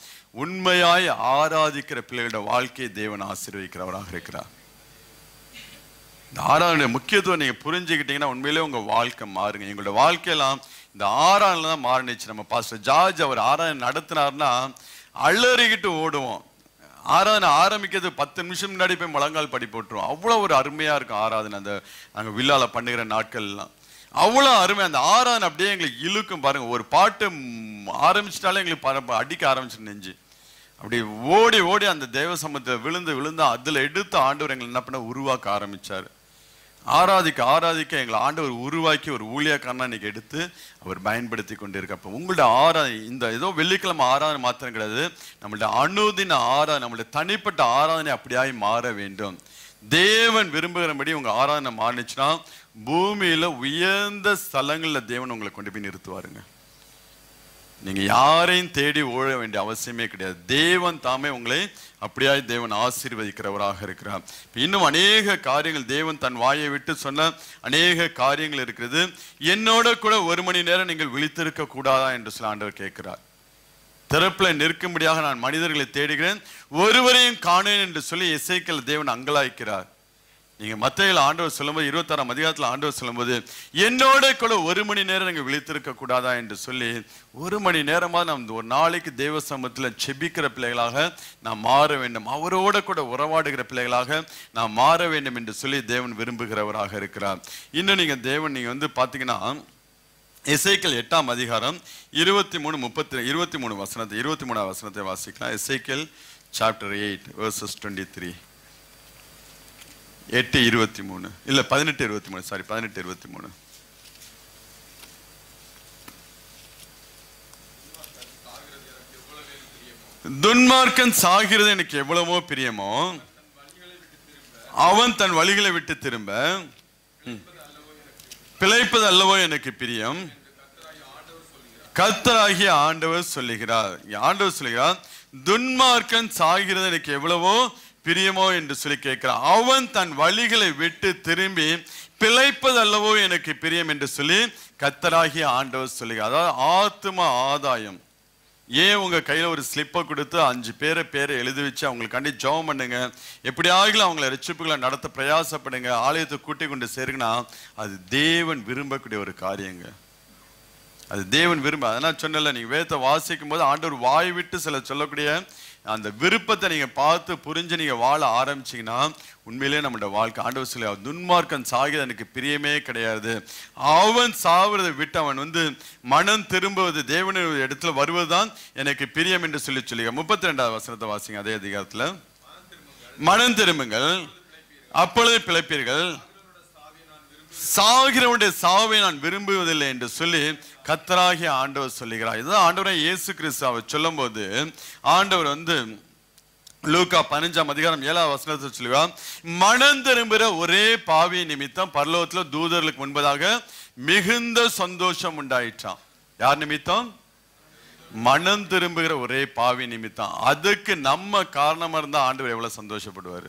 உண்மையாய் ஆராதிக்கிற பிள்ளைகளோட வாழ்க்கையை தேவன் ஆசீர்வதிக்கிறவராக இருக்கிறார் இந்த ஆறானுடைய முக்கியத்துவம் நீங்கள் புரிஞ்சுக்கிட்டீங்கன்னா உண்மையிலே உங்கள் வாழ்க்கை மாறுங்க எங்களோட வாழ்க்கையெல்லாம் இந்த ஆறானில் தான் மாறினுச்சு நம்ம பாஸ்டர் ஜார்ஜ் அவர் ஆறான் நடத்தினார்னா அழறிக்கிட்டு ஓடுவோம் ஆராதனை ஆரம்பிக்கிறது பத்து நிமிஷம் முன்னாடி போய் முழங்கால் படி போட்டுரும் அவ்வளோ ஒரு அருமையாக இருக்கும் ஆராதனை அந்த நாங்கள் வில்லால் பண்ணுகிற நாட்கள்லாம் அவ்வளோ அருமை அந்த ஆராதனை அப்படியே எங்களுக்கு இழுக்கும் பாருங்கள் ஒரு பாட்டு ஆரம்பிச்சிட்டாலே எங்களுக்கு அடிக்க ஆரம்பிச்சு நெஞ்சு அப்படி ஓடி ஓடி அந்த தெய்வ சமத்தை விழுந்து விழுந்து அதில் எடுத்து ஆண்டவர் எங்களை என்ன பண்ண உருவாக்க ஆரம்பித்தார் ஆராதிக்க ஆராதிக்க எங்களை ஆண்டவர் உருவாக்கி ஒரு ஊழியக்காரனா இன்னைக்கு எடுத்து அவர் பயன்படுத்தி கொண்டிருக்க அப்போ உங்களுடைய ஆராத இந்த ஏதோ வெள்ளிக்கிழமை ஆராதனை மாத்திரம் கிடையாது நம்மளுடைய அணுதின ஆராதனை நம்மளுடைய தனிப்பட்ட ஆராதனை அப்படியாய் மாற வேண்டும் தேவன் விரும்புகிறபடி உங்கள் ஆராதனை மாறினுச்சுன்னா பூமியில் உயர்ந்த ஸ்தலங்களில் தேவன் உங்களை கொண்டு போய் நிறுத்துவாருங்க நீங்கள் யாரையும் தேடி ஓழ வேண்டிய அவசியமே கிடையாது தேவன் தாமே உங்களை அப்படியாய் தேவன் ஆசீர்வதிக்கிறவராக இருக்கிறார் இன்னும் அநேக காரியங்கள் தேவன் தன் வாயை விட்டு சொன்ன அநேக காரியங்கள் இருக்கிறது என்னோட கூட ஒரு மணி நேரம் நீங்கள் விழித்திருக்க கூடாதா என்று சில ஆண்டவர் கேட்கிறார் திறப்பில் நிற்கும்படியாக நான் மனிதர்களை தேடுகிறேன் ஒருவரையும் காணேன் என்று சொல்லி இசைக்கல் தேவன் அங்கலாய்க்கிறார் நீங்கள் மத்தையில் ஆண்டவர் சொல்லும்போது இருபத்தாறாம் அதிகாரத்தில் ஆண்டவர் சொல்லும்போது என்னோட கூட ஒரு மணி நேரம் நீங்கள் விழித்திருக்க கூடாதா என்று சொல்லி ஒரு மணி நேரமாக நாம் ஒரு நாளைக்கு தெய்வ சமூகத்தில் செபிக்கிற பிள்ளைகளாக நாம் மாற வேண்டும் அவரோட கூட உறவாடுகிற பிள்ளைகளாக நாம் மாற வேண்டும் என்று சொல்லி தேவன் விரும்புகிறவராக இருக்கிறார் இன்னும் நீங்கள் தேவன் நீங்கள் வந்து பார்த்தீங்கன்னா இசைக்கல் எட்டாம் அதிகாரம் இருபத்தி மூணு முப்பத்தி இருபத்தி மூணு வசனத்தை இருபத்தி மூணாவது வசனத்தை வாசிக்கலாம் Ezekiel chapter eight verses twenty three எட்டு இருபத்தி மூணு இல்லை பதினெட்டு இருபத்தி மூணு சாரி பதினெட்டு இருபத்தி மூணு துன்மார்க்கன் சாகிறது எனக்கு எவ்வளவோ பிரியமோ அவன் தன் வழிகளை விட்டு திரும்ப பிழைப்பது அல்லவோ எனக்கு பிரியம் கத்தராகிய ஆண்டவர் சொல்லுகிறார் ஆண்டவர் சொல்லுகிறார் துன்மார்க்கன் சாகிறது எனக்கு எவ்வளவோ பிரியமோ என்று சொல்லி கேட்கிறான் அவன் தன் வழிகளை விட்டு திரும்பி பிழைப்பது அல்லவோ எனக்கு பிரியம் என்று சொல்லி கத்தராகிய ஆண்டவர் சொல்லி அதாவது ஆத்ம ஆதாயம் ஏன் உங்கள் கையில் ஒரு ஸ்லிப்பை கொடுத்து அஞ்சு பேரை பேரை எழுதி வச்சு அவங்களுக்காண்டி ஜெபம் பண்ணுங்க எப்படியாகிலும் அவங்கள ரட்சிப்புகளை நடத்த பிரயாசப்படுங்க ஆலயத்தை கூட்டி கொண்டு சேருங்கன்னா அது தேவன் விரும்பக்கூடிய ஒரு காரியங்க அது தேவன் விரும்ப அதனால் சொன்னல நீங்கள் வேதத்தை வாசிக்கும் போது ஆண்டவர் வாய் விட்டு சில சொல்லக்கூடிய அந்த விருப்பத்தை நீங்கள் பார்த்து புரிஞ்சு நீங்கள் வாழ ஆரம்பிச்சிங்கன்னா உண்மையிலே நம்மளோட வாழ்க்கை ஆண்டவர் சொல்லி துன்மார்க்கன் சாகிறது எனக்கு பிரியமே கிடையாது அவன் சாவுறதை விட்டு அவன் வந்து மனம் திரும்புவது தேவனின் இடத்துல வருவது தான் எனக்கு பிரியம் என்று சொல்லி சொல்லுங்க முப்பத்தி ரெண்டாவது வசனத்தை வாசிங்க அதே அதிகாரத்தில் மனம் திரும்புங்கள் அப்பொழுது பிழைப்பீர்கள் சாகிறவனுடைய சாவை நான் விரும்புவதில்லை என்று சொல்லி கத்தராகிய ஆண்டவர் சொல்லுகிறார் இதுதான் ஆண்டவரை இயேசு கிறிஸ்து அவர் சொல்லும்போது ஆண்டவர் வந்து லூக்கா பதினஞ்சாம் அதிகாரம் ஏழாம் வசனத்தை சொல்லுவா மனம் திரும்புகிற ஒரே பாவி நிமித்தம் பரலோகத்தில் தூதர்களுக்கு முன்பதாக மிகுந்த சந்தோஷம் உண்டாயிற்றான் யார் நிமித்தம் மனம் திரும்புகிற ஒரே பாவி நிமித்தம் அதுக்கு நம்ம காரணமாக இருந்தால் ஆண்டவர் எவ்வளோ சந்தோஷப்படுவார்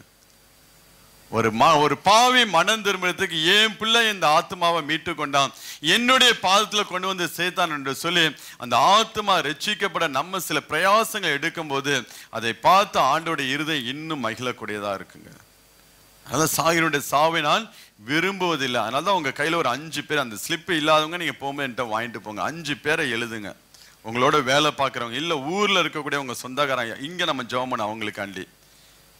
ஒரு மா ஒரு பாவி மனம் திரும்புறதுக்கு என் பிள்ளை இந்த ஆத்மாவை மீட்டு கொண்டான் என்னுடைய பாதத்தில் கொண்டு வந்து சேர்த்தான் என்று சொல்லி அந்த ஆத்மா ரட்சிக்கப்பட நம்ம சில பிரயாசங்கள் எடுக்கும்போது அதை பார்த்து ஆண்டோட இருதை இன்னும் மகிழக்கூடியதாக இருக்குங்க அதான் சாகினுடைய சாவை நான் விரும்புவதில்லை அதனால தான் உங்கள் கையில் ஒரு அஞ்சு பேர் அந்த ஸ்லிப்பு இல்லாதவங்க நீங்கள் என்கிட்ட வாங்கிட்டு போங்க அஞ்சு பேரை எழுதுங்க உங்களோட வேலை பார்க்குறவங்க இல்லை ஊரில் இருக்கக்கூடிய உங்கள் சொந்தக்காரங்க இங்கே நம்ம ஜோமன் அவங்களுக்காண்டி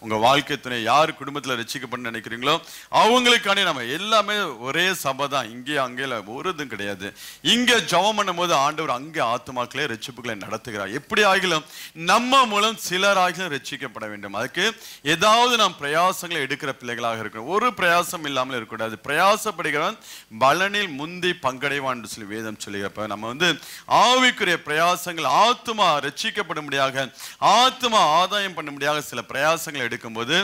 உங்கள் வாழ்க்கை துணை யார் குடும்பத்தில் ரசிக்கப்படணும்னு நினைக்கிறீங்களோ அவங்களுக்காண்டி நம்ம எல்லாமே ஒரே சபை தான் இங்கே அங்கே ஒரு இதுவும் கிடையாது இங்கே ஜபம் பண்ணும் போது ஆண்டவர் அங்கே ஆத்மாக்களே ரச்சிப்புகளை நடத்துகிறார் எப்படி ஆகிலும் நம்ம மூலம் சிலராகிலும் ரச்சிக்கப்பட வேண்டும் அதுக்கு ஏதாவது நாம் பிரயாசங்களை எடுக்கிற பிள்ளைகளாக இருக்கணும் ஒரு பிரயாசம் இல்லாமல் இருக்கக்கூடாது பிரயாசப்படுகிறவன் பலனில் முந்தி பங்கடைவான் சொல்லி வேதம் சொல்லுகிறப்ப நம்ம வந்து ஆவிக்குரிய பிரயாசங்கள் ஆத்மா ரசிக்கப்படும்படியாக ஆத்மா ஆதாயம் பண்ணும்படியாக சில பிரயாசங்களை எடுக்கும்போது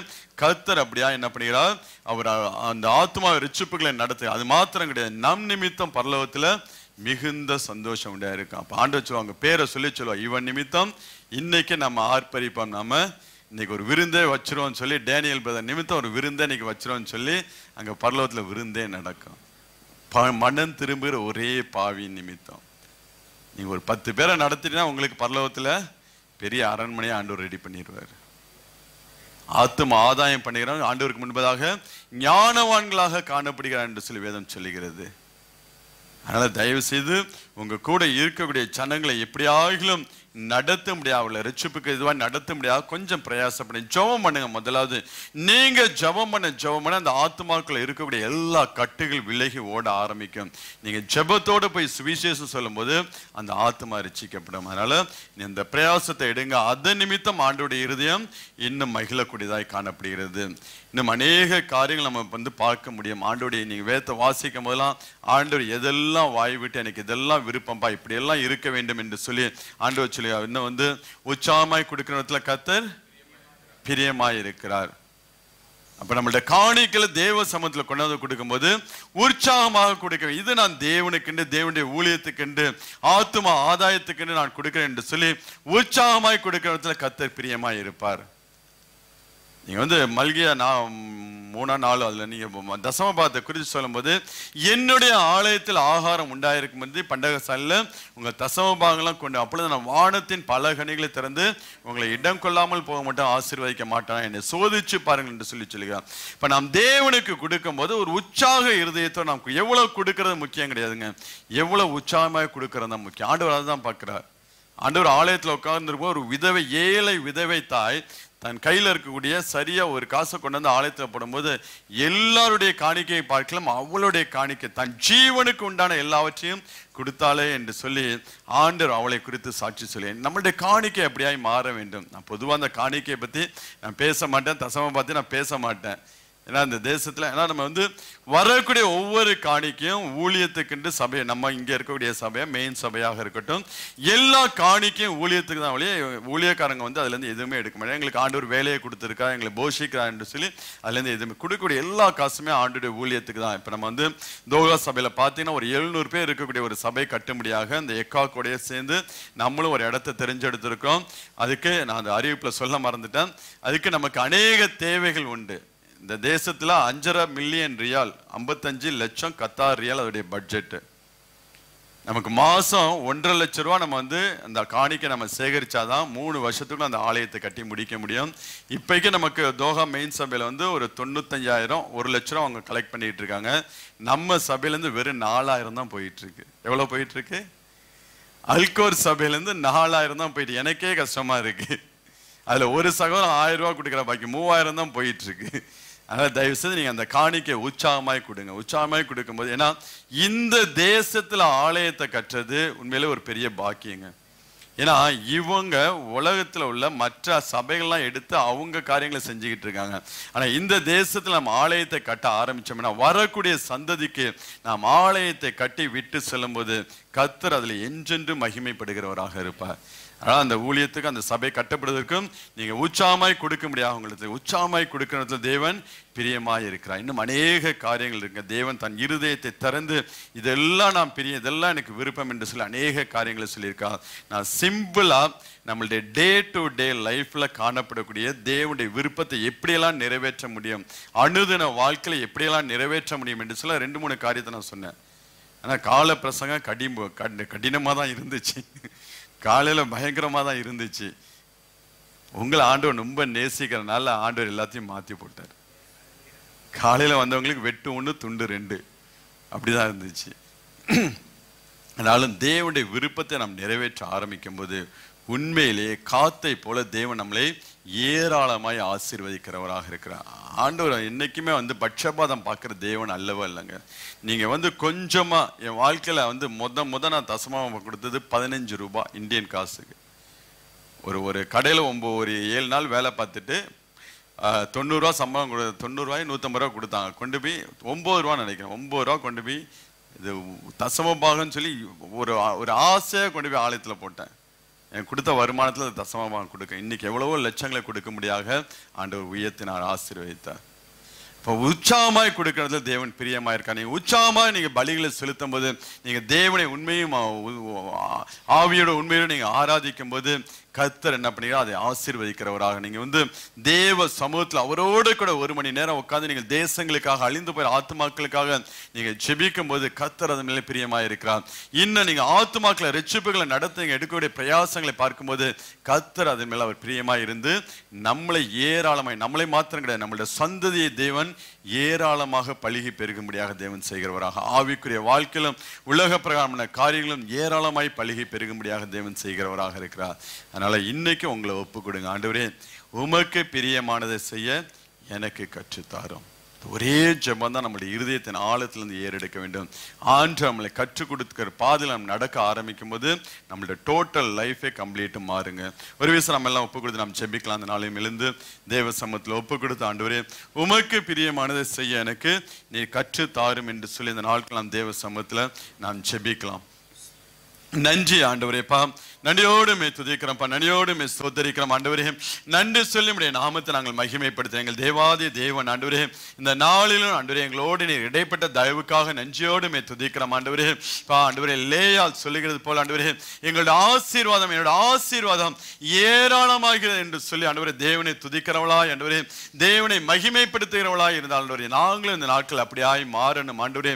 கர்த்தர் அப்படியா என்ன பண்ணுகிறார் அவர் அந்த ஆத்மா ரிச்சுப்புகளை நடத்து அது மாத்திரம் கிடையாது நம் நிமித்தம் பரலோகத்தில் மிகுந்த சந்தோஷம் உண்டா இருக்கும் அப்போ ஆண்டு சொல்லுவாங்க பேரை சொல்லி சொல்லுவாங்க இவன் நிமித்தம் இன்னைக்கு நம்ம ஆர்ப்பரிப்போம் நம்ம இன்னைக்கு ஒரு விருந்தே வச்சிருவோம்னு சொல்லி டேனியல் பிரதர் நிமித்தம் ஒரு விருந்தே இன்னைக்கு வச்சிருவோம்னு சொல்லி அங்கே பரலோகத்தில் விருந்தே நடக்கும் ப மனம் திரும்புகிற ஒரே பாவி நிமித்தம் நீங்கள் ஒரு பத்து பேரை நடத்திட்டீங்கன்னா உங்களுக்கு பரலோகத்தில் பெரிய அரண்மனையை ஆண்டவர் ரெடி பண்ணிடுவார் ஆத்தும ஆதாயம் பண்ணுகிறான் ஆண்டவருக்கு முன்பதாக ஞானவான்களாக காணப்படுகிறான் என்று சொல்லி வேதம் சொல்லுகிறது அதனால் தயவு செய்து உங்கள் கூட இருக்கக்கூடிய ஜனங்களை எப்படியாகிலும் நடத்த முடியாது அவளை ரிச்சிப்புக்கு இதுவாக நடத்த முடியாது கொஞ்சம் பிரயாசப்படும் ஜபம் பண்ணுங்க முதலாவது நீங்கள் ஜபம் பண்ண ஜபம் பண்ண அந்த ஆத்மாக்களை இருக்கக்கூடிய எல்லா கட்டுகள் விலகி ஓட ஆரம்பிக்கும் நீங்கள் ஜபத்தோடு போய் சுவிசேஷம் சொல்லும்போது அந்த ஆத்மா ரிச்சிக்கப்படும் அதனால் இந்த பிரயாசத்தை எடுங்க அதன் நிமித்தம் ஆண்டோடைய இருதயம் இன்னும் மகிழக்கூடியதாய் காணப்படுகிறது இன்னும் அநேக காரியங்கள் நம்ம வந்து பார்க்க முடியும் ஆண்டோடைய நீங்கள் வேத்த வாசிக்கும் போதெல்லாம் ஆண்டோர் எதெல்லாம் வாய் விட்டு எனக்கு இதெல்லாம் விருப்பம்பா இப்படியெல்லாம் இருக்க வேண்டும் என்று சொல்லி ஆண்டவர் சொல்லி இன்னும் வந்து உற்சாகமாய் கொடுக்கிற இடத்துல கத்தர் பிரியமாயிருக்கிறார் இருக்கிறார் அப்போ நம்மள்ட காணிக்கல தேவ சமத்தில் கொண்டாந்து கொடுக்கும்போது உற்சாகமாக கொடுக்க இது நான் தேவனுக்கென்று தேவனுடைய ஊழியத்துக்கென்று ஆத்துமா ஆதாயத்துக்கென்று நான் கொடுக்கிறேன் என்று சொல்லி உற்சாகமாய் கொடுக்கிற இடத்துல கத்தர் பிரியமாய் இருப்பார் நீங்கள் வந்து மல்கியா நான் மூணா நாலு அதில் நீங்கள் தசம பாத்தை குறித்து சொல்லும்போது என்னுடைய ஆலயத்தில் ஆகாரம் உண்டாயிருக்கும் வந்து பண்டக உங்கள் தசம பாகங்கள்லாம் கொண்டு அப்பொழுது நான் வானத்தின் பல கனிகளை திறந்து உங்களை இடம் கொள்ளாமல் போக மாட்டோம் ஆசீர்வதிக்க மாட்டேன் என்னை சோதிச்சு பாருங்கள் என்று சொல்லி சொல்லுகிறேன் இப்போ நாம் தேவனுக்கு கொடுக்கும்போது ஒரு உற்சாக இருதயத்தை நாம் எவ்வளோ கொடுக்கறது முக்கியம் கிடையாதுங்க எவ்வளோ உற்சாகமாக கொடுக்கறது தான் முக்கியம் ஆண்டு தான் பார்க்குறார் ஆண்டவர் ஆலயத்தில் உட்கார்ந்துருக்கும் ஒரு விதவை ஏழை விதவை தாய் தன் கையில் இருக்கக்கூடிய சரியாக ஒரு காசை கொண்டு வந்து ஆலயத்தில் போடும்போது எல்லாருடைய காணிக்கையை பார்க்கலாம் அவளுடைய காணிக்கை தன் ஜீவனுக்கு உண்டான எல்லாவற்றையும் கொடுத்தாலே என்று சொல்லி ஆண்டர் அவளை குறித்து சாட்சி சொல்லி நம்மளுடைய காணிக்கை அப்படியாய் மாற வேண்டும் நான் பொதுவாக அந்த காணிக்கையை பற்றி நான் பேச மாட்டேன் தசமை பற்றி நான் பேச மாட்டேன் ஏன்னா இந்த தேசத்தில் ஏன்னா நம்ம வந்து வரக்கூடிய ஒவ்வொரு காணிக்கையும் ஊழியத்துக்குண்டு சபையை நம்ம இங்கே இருக்கக்கூடிய சபையை மெயின் சபையாக இருக்கட்டும் எல்லா காணிக்கையும் ஊழியத்துக்கு தான் வழியே ஊழியக்காரங்க வந்து அதுலேருந்து எதுவுமே எடுக்க முடியாது எங்களுக்கு ஆண்டவர் வேலையை கொடுத்துருக்கா எங்களை போஷிக்கிறான்னு சொல்லி அதுலேருந்து எதுவுமே கொடுக்கக்கூடிய எல்லா காசுமே ஆண்டுடைய ஊழியத்துக்கு தான் இப்போ நம்ம வந்து தோகா சபையில் பார்த்தீங்கன்னா ஒரு எழுநூறு பேர் இருக்கக்கூடிய ஒரு சபை கட்டும்படியாக இந்த எக்காக்கோடைய சேர்ந்து நம்மளும் ஒரு இடத்த தெரிஞ்செடுத்திருக்கோம் அதுக்கு நான் அந்த அறிவிப்பில் சொல்ல மறந்துட்டேன் அதுக்கு நமக்கு அநேக தேவைகள் உண்டு இந்த தேசத்தில் அஞ்சரை மில்லியன் ரியால் ஐம்பத்தஞ்சு லட்சம் கத்தார் ரியால் அதோடைய பட்ஜெட்டு நமக்கு மாதம் ஒன்றரை லட்ச ரூபா நம்ம வந்து அந்த காணிக்கை நம்ம சேகரித்தாதான் மூணு வருஷத்துக்குள்ள அந்த ஆலயத்தை கட்டி முடிக்க முடியும் இப்போக்கி நமக்கு தோஹா மெயின் சபையில் வந்து ஒரு தொண்ணூத்தஞ்சாயிரம் ஒரு லட்ச ரூபா அவங்க கலெக்ட் பண்ணிகிட்டு இருக்காங்க நம்ம சபையிலேருந்து வெறும் நாலாயிரம் தான் போயிட்டுருக்கு எவ்வளோ போயிட்டுருக்கு அல்கோர் சபையிலேருந்து நாலாயிரம் தான் போயிட்டு எனக்கே கஷ்டமாக இருக்குது அதில் ஒரு சகோதரம் ஆயிரம் ரூபா கொடுக்குற பாக்கி மூவாயிரம் தான் போயிட்டுருக்கு அதனால் தயவு செய்து நீங்கள் அந்த காணிக்கை உற்சாகமாய் கொடுங்க உற்சாகமாய் கொடுக்கும்போது ஏன்னா இந்த தேசத்தில் ஆலயத்தை கட்டுறது உண்மையிலே ஒரு பெரிய பாக்கியங்க ஏன்னா இவங்க உலகத்தில் உள்ள மற்ற சபைகள்லாம் எடுத்து அவங்க காரியங்களை செஞ்சுக்கிட்டு இருக்காங்க ஆனால் இந்த தேசத்தில் நம்ம ஆலயத்தை கட்ட ஆரம்பித்தோம்னா வரக்கூடிய சந்ததிக்கு நாம் ஆலயத்தை கட்டி விட்டு செல்லும்போது கத்தர் அதில் என்றென்று மகிமைப்படுகிறவராக இருப்பார் ஆனால் அந்த ஊழியத்துக்கு அந்த சபை கட்டப்படுவதற்கும் நீங்கள் உற்சாகமாய் முடியாது உங்களுக்கு உற்சாகமாய் கொடுக்கறதுல தேவன் பிரியமாக இருக்கிறார் இன்னும் அநேக காரியங்கள் இருக்கு தேவன் தன் இருதயத்தை திறந்து இதெல்லாம் நான் பிரிய இதெல்லாம் எனக்கு விருப்பம் என்று சொல்லி அநேக காரியங்களை சொல்லியிருக்கா நான் சிம்பிளாக நம்மளுடைய டே டு டே லைஃப்பில் காணப்படக்கூடிய தேவனுடைய விருப்பத்தை எப்படியெல்லாம் நிறைவேற்ற முடியும் அணுதின வாழ்க்கையில் எப்படியெல்லாம் நிறைவேற்ற முடியும் என்று சொல்ல ரெண்டு மூணு காரியத்தை நான் சொன்னேன் ஆனால் கால பிரசங்க கடி கடினமாக தான் இருந்துச்சு காலையில் பயங்கரமாக தான் இருந்துச்சு உங்களை ஆண்டவர் ரொம்ப நேசிக்கிறனால ஆண்டவர் எல்லாத்தையும் மாற்றி போட்டார் காலையில் வந்தவங்களுக்கு வெட்டு ஒன்று துண்டு ரெண்டு அப்படி தான் இருந்துச்சு ஆனாலும் தேவனுடைய விருப்பத்தை நாம் நிறைவேற்ற ஆரம்பிக்கும் போது உண்மையிலேயே காத்தை போல தேவன் நம்மளை ஏராளமாய் ஆசீர்வதிக்கிறவராக இருக்கிறார் ஆண்டவர் என்றைக்குமே வந்து பட்சபாதம் பார்க்குற தேவன் அல்லவோ இல்லைங்க நீங்கள் வந்து கொஞ்சமாக என் வாழ்க்கையில் வந்து முத முத நான் தசமாக கொடுத்தது பதினஞ்சு ரூபா இந்தியன் காசுக்கு ஒரு ஒரு கடையில் ஒம்பது ஒரு ஏழு நாள் வேலை பார்த்துட்டு தொண்ணூறுரூவா சம்பளம் கொடு தொண்ணூறுரூவாய் நூற்றம்பது ரூபா கொடுத்தாங்க கொண்டு போய் ஒம்பது ரூபா நினைக்கிறேன் ஒம்பது ரூபா கொண்டு போய் இது தசம பாகம்னு சொல்லி ஒரு ஒரு ஆசையாக கொண்டு போய் ஆலயத்தில் போட்டேன் என் கொடுத்த வருமானத்தில் தசமமாக கொடுக்க இன்னைக்கு எவ்வளவோ லட்சங்களை கொடுக்க ஆண்டு ஆண்டவர் உயர்த்தினார் ஆசீர்வதித்தார் இப்போ உற்சாகமாய் கொடுக்கறதுல தேவன் பிரியமாக இருக்கா நீங்கள் உற்சாகமாக நீங்கள் பலிகளை செலுத்தும் போது நீங்கள் தேவனை உண்மையும் ஆவியோட உண்மையோடு நீங்கள் ஆராதிக்கும் போது கத்தர் என்ன பண்ணீங்க அதை ஆசீர்வதிக்கிறவராக நீங்கள் வந்து தேவ சமூகத்தில் அவரோடு கூட ஒரு மணி நேரம் உட்காந்து நீங்கள் தேசங்களுக்காக அழிந்து போய் ஆத்மாக்களுக்காக நீங்கள் ஜெபிக்கும் போது கத்தர் அது மேலே பிரியமாக இருக்கிறார் இன்னும் நீங்கள் ஆத்மாக்களை ரெச்சிப்புகளை நடத்த எடுக்கக்கூடிய பிரயாசங்களை பார்க்கும்போது கத்தர் அதன் மேலே அவர் பிரியமாக இருந்து நம்மளை ஏராளமாய் நம்மளை மாத்திரம் கிடையாது நம்மளுடைய சந்ததியை தேவன் ஏராளமாக பழுகி பெருகும்படியாக தேவன் செய்கிறவராக ஆவிக்குரிய வாழ்க்கையிலும் உலக பிரகாரமான காரியங்களும் ஏராளமாய் பழுகி பெருகும்படியாக தேவன் செய்கிறவராக இருக்கிறார் அதனால் அதனால் இன்றைக்கும் உங்களை ஒப்பு கொடுங்க ஆண்டவரே உமக்கு பிரியமானதை செய்ய எனக்கு கற்றுத்தாரும் ஒரே ஜெபம் தான் நம்மளுடைய இருதயத்தின் ஆழத்திலிருந்து ஏறெடுக்க வேண்டும் ஆண்டு நம்மளை கற்றுக் கொடுக்கிற பாதையில் நம்ம நடக்க ஆரம்பிக்கும் போது நம்மளுடைய டோட்டல் லைஃபே கம்ப்ளீட்டு மாறுங்க ஒரு விஷயம் நம்ம எல்லாம் ஒப்பு கொடுத்து நம்ம ஜெபிக்கலாம் அந்த நாளையும் எழுந்து தேவ சமத்தில் ஒப்பு கொடுத்து ஆண்டவரே உமக்கு பிரியமானதை செய்ய எனக்கு நீ கற்று தாரும் என்று சொல்லி இந்த நாட்கள் நாம் தேவ சமத்தில் நாம் ஜெபிக்கலாம் நன்றி ஆண்டவரேப்பா நன்றியோடு மே துதிக்கிறோம்ப்பா நன்றியோடு மே சோதரிக்கிறோம் ஆண்டவரே நன்றி சொல்லி உடைய நாமத்தை நாங்கள் மகிமைப்படுத்த எங்கள் தேவாதி தேவன் ஆண்டவரே இந்த நாளிலும் ஆண்டவரே எங்களோடு நீர் இடைப்பட்ட தயவுக்காக நன்றியோடு மே துதிக்கிறோம் ஆண்டவரே பா ஆண்டவரே லேயால் சொல்லுகிறது போல் ஆண்டவரே எங்களோட ஆசீர்வாதம் என்னோட ஆசீர்வாதம் ஏராளமாகிறது என்று சொல்லி ஆண்டவரே தேவனை துதிக்கிறவளா ஆண்டவரே தேவனை மகிமைப்படுத்துகிறவளா இருந்தால் ஆண்டவரே நாங்களும் இந்த நாட்கள் அப்படியாய் மாறணும் ஆண்டவரே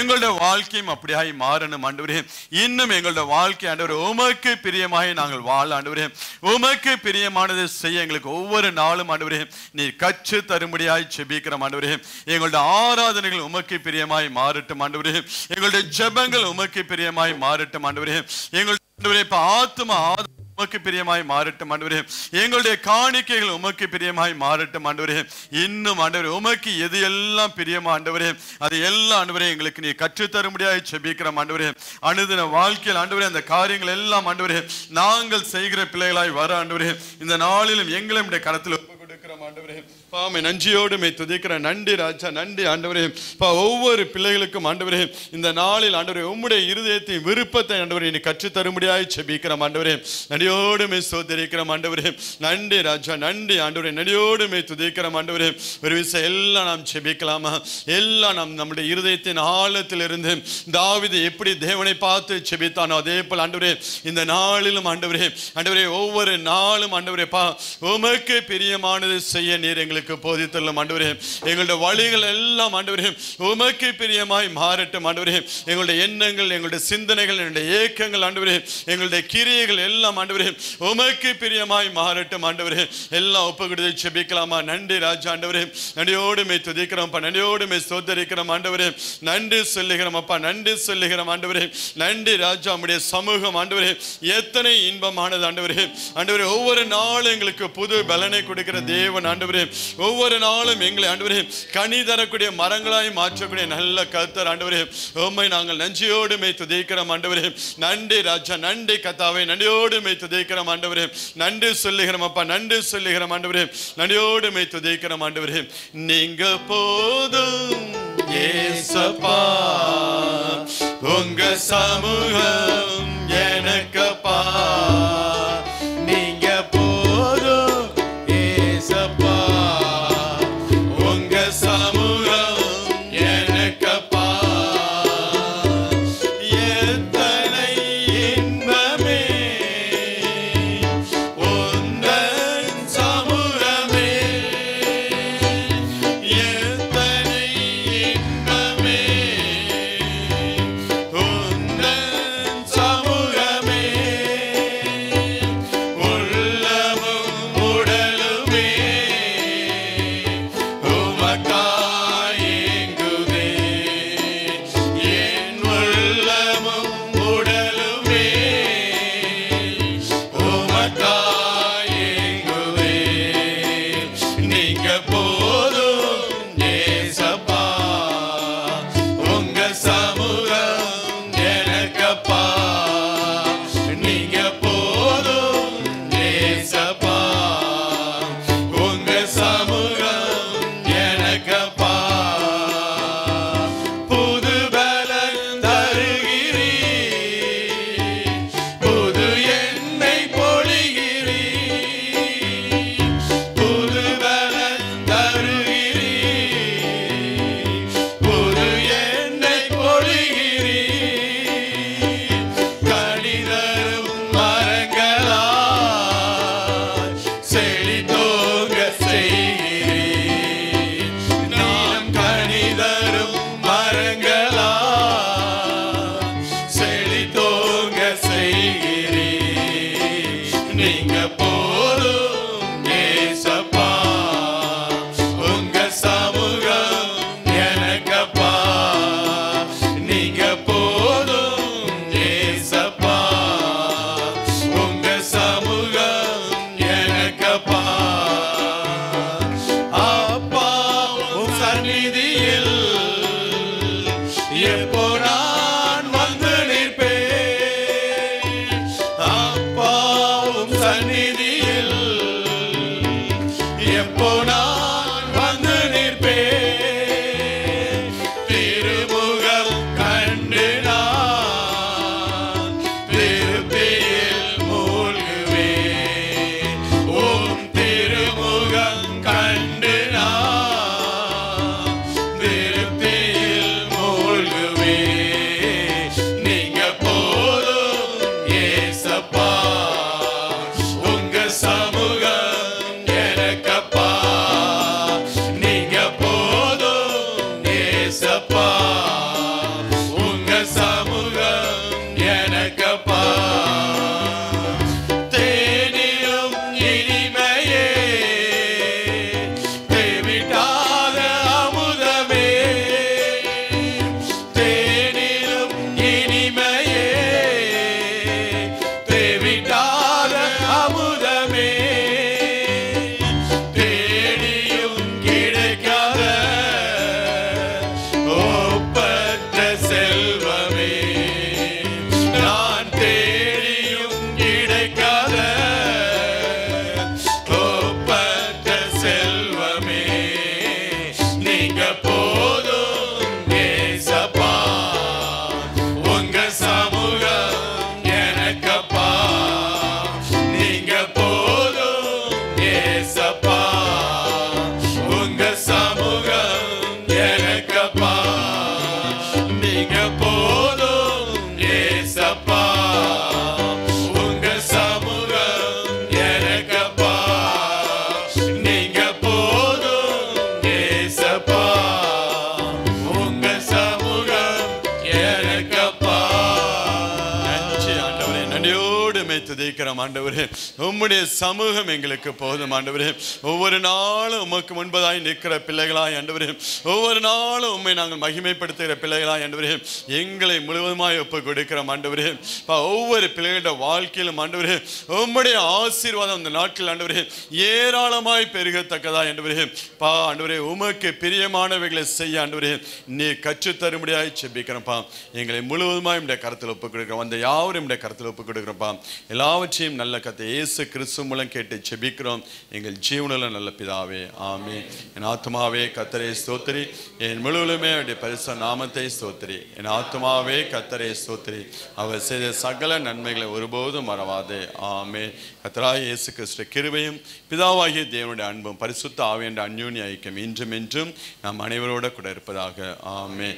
எங்களுடைய வாழ்க்கையும் அப்படியாய் மாறணும் ஆண்டவரே இன்னும் எங்களோட வாழ்க்கை அண்டவர் உமக்கு பிரியமாய் நாங்கள் வாழ ஆண்டு உமக்கு பிரியமானதை செய்ய எங்களுக்கு ஒவ்வொரு நாளும் ஆண்டு நீ கச்சு தரும்படியாய் செபிக்கிற ஆண்டவரே எங்களுடைய ஆராதனைகள் உமக்கு பிரியமாய் மாறட்டும் ஆண்டு எங்களுடைய ஜெபங்கள் உமக்கு பிரியமாய் மாறட்டும் ஆண்டு எங்களுடைய ஆத்தும ஆதரவு உமக்கு பிரியமாய் மாறட்டும் ஆண்டவரே எங்களுடைய காணிக்கைகள் உமக்கு பிரியமாய் மாறட்டும் ஆண்டவரே இன்னும் ஆண்டவரே உமக்கு எது எல்லாம் பிரியமா ஆண்டவரே அது எல்லாம் ஆண்டவரே எங்களுக்கு நீ முடியாது செபிக்கிற ஆண்டவரே அனுதின வாழ்க்கையில் ஆண்டவரே அந்த காரியங்கள் எல்லாம் ஆண்டவரே நாங்கள் செய்கிற பிள்ளைகளாய் வர ஆண்டவரே இந்த நாளிலும் எங்களுடைய கரத்தில் ஒப்பு கொடுக்கிற ஆண்டவரே பாமை நஞ்சியோடுமே மே துதிக்கிறேன் நன்றி ராஜா நன்றி ஆண்டவரே பா ஒவ்வொரு பிள்ளைகளுக்கும் ஆண்டவரே இந்த நாளில் ஆண்டவரே உம்முடைய இருதயத்தின் விருப்பத்தை ஆண்டவரே நீ கற்றுத்தரும்படியாய் செபிக்கிறோம் ஆண்டவரே நடியோடு மே சோதரிக்கிறோம் ஆண்டவரே நன்றி ராஜா நன்றி ஆண்டவரே நடியோடுமே துதிக்கிற துதிக்கிறோம் ஆண்டவரே ஒரு விஷயம் எல்லாம் நாம் செபிக்கலாமா எல்லாம் நாம் நம்முடைய இருதயத்தின் ஆழத்திலிருந்து தாவிது எப்படி தேவனை பார்த்து செபித்தானோ அதே போல் ஆண்டவரே இந்த நாளிலும் ஆண்டவரே ஆண்டவரே ஒவ்வொரு நாளும் ஆண்டவரே பா உமக்கு பிரியமானது செய்ய நீர் எங்களுக்கு எங்களுக்கு போதித்துள்ள ஆண்டவரே எங்களுடைய வழிகள் எல்லாம் ஆண்டவரே உமக்கு பிரியமாய் மாறட்டும் ஆண்டவரே எங்களுடைய எண்ணங்கள் எங்களுடைய சிந்தனைகள் என்னுடைய ஏக்கங்கள் ஆண்டவரே எங்களுடைய கிரியைகள் எல்லாம் ஆண்டவரே உமக்கு பிரியமாய் மாறட்டும் ஆண்டவரே எல்லாம் ஒப்புக்கிட்டு செபிக்கலாமா நன்றி ராஜா ஆண்டவரே நன்றியோடுமே துதிக்கிறோம்ப்பா நன்றியோடுமே சோதரிக்கிறோம் ஆண்டவரே நன்றி சொல்லுகிறோம் அப்பா நன்றி சொல்லுகிறோம் ஆண்டவரே நன்றி ராஜா உடைய சமூகம் ஆண்டவரே எத்தனை இன்பமானது ஆண்டவரே ஆண்டவரே ஒவ்வொரு நாளும் எங்களுக்கு புது பலனை கொடுக்கிற தேவன் ஆண்டவரே ஒவ்வொரு நாளும் எங்களை ஆண்டவரே கனி தரக்கூடிய மரங்களாய் மாற்றக்கூடிய நல்ல கத்தர் ஆண்டவரே உண்மை நாங்கள் நஞ்சியோடு மேய்த்து துதைக்கிறோம் ஆண்டவரே நன்றி ராஜா நன்றி கத்தாவை நன்றியோடு மேய்த்து துதைக்கிறோம் ஆண்டவரே நன்றி சொல்லுகிறோம் அப்பா நன்றி சொல்லுகிறோம் ஆண்டவரே நன்றியோடு மெய் துதைக்கிறோம் ஆண்டவரே நீங்க போதும் ஏசப்பா உங்க சமூகம் ஆண்டு ஆண்டவரே உம்முடைய சமூகம் எங்களுக்கு போதும் ஆண்டவரே ஒவ்வொரு நாளும் உமக்கு முன்பதாய் நிற்கிற பிள்ளைகளாய் ஆண்டவரே ஒவ்வொரு நாளும் உண்மை நாங்கள் மகிமைப்படுத்துகிற பிள்ளைகளாய் ஆண்டவரே எங்களை முழுவதுமாய் ஒப்பு கொடுக்கிற ஆண்டவரே ஒவ்வொரு பிள்ளைகளோட வாழ்க்கையிலும் ஆண்டவரே உம்முடைய ஆசீர்வாதம் அந்த நாட்கள் ஆண்டவரே ஏராளமாய் பெருகத்தக்கதா ஆண்டவரே பா ஆண்டவரே உமக்கு பிரியமானவைகளை செய்ய ஆண்டவரே நீ முடியாய் செப்பிக்கிறப்பா எங்களை முழுவதுமாய் இந்த கருத்தில் ஒப்பு கொடுக்கிறோம் அந்த யாவரும் இந்த கருத்தில் ஒப்பு கொடுக்குறப்பா எல்லாவற்றையும் நல்ல கத்த இயேசு கிறிஸ்து மூலம் கேட்டு செபிக்கிறோம் எங்கள் ஜீவனில் நல்ல பிதாவே ஆமே என் ஆத்மாவே கத்தரை ஸ்தோத்திரி என் முழுவலுமே அவருடைய பரிச நாமத்தை ஸ்தோத்திரி என் ஆத்மாவே கத்தரை ஸ்தோத்திரி அவர் செய்த சகல நன்மைகளை ஒருபோதும் மறவாது ஆமே கத்தராய் இயேசு கிறிஸ்து கிருபையும் பிதாவாகிய தேவனுடைய அன்பும் பரிசுத்த ஆவியன்ற அந்யூனி ஐக்கியம் இன்றும் என்றும் நாம் அனைவரோட கூட இருப்பதாக ஆமே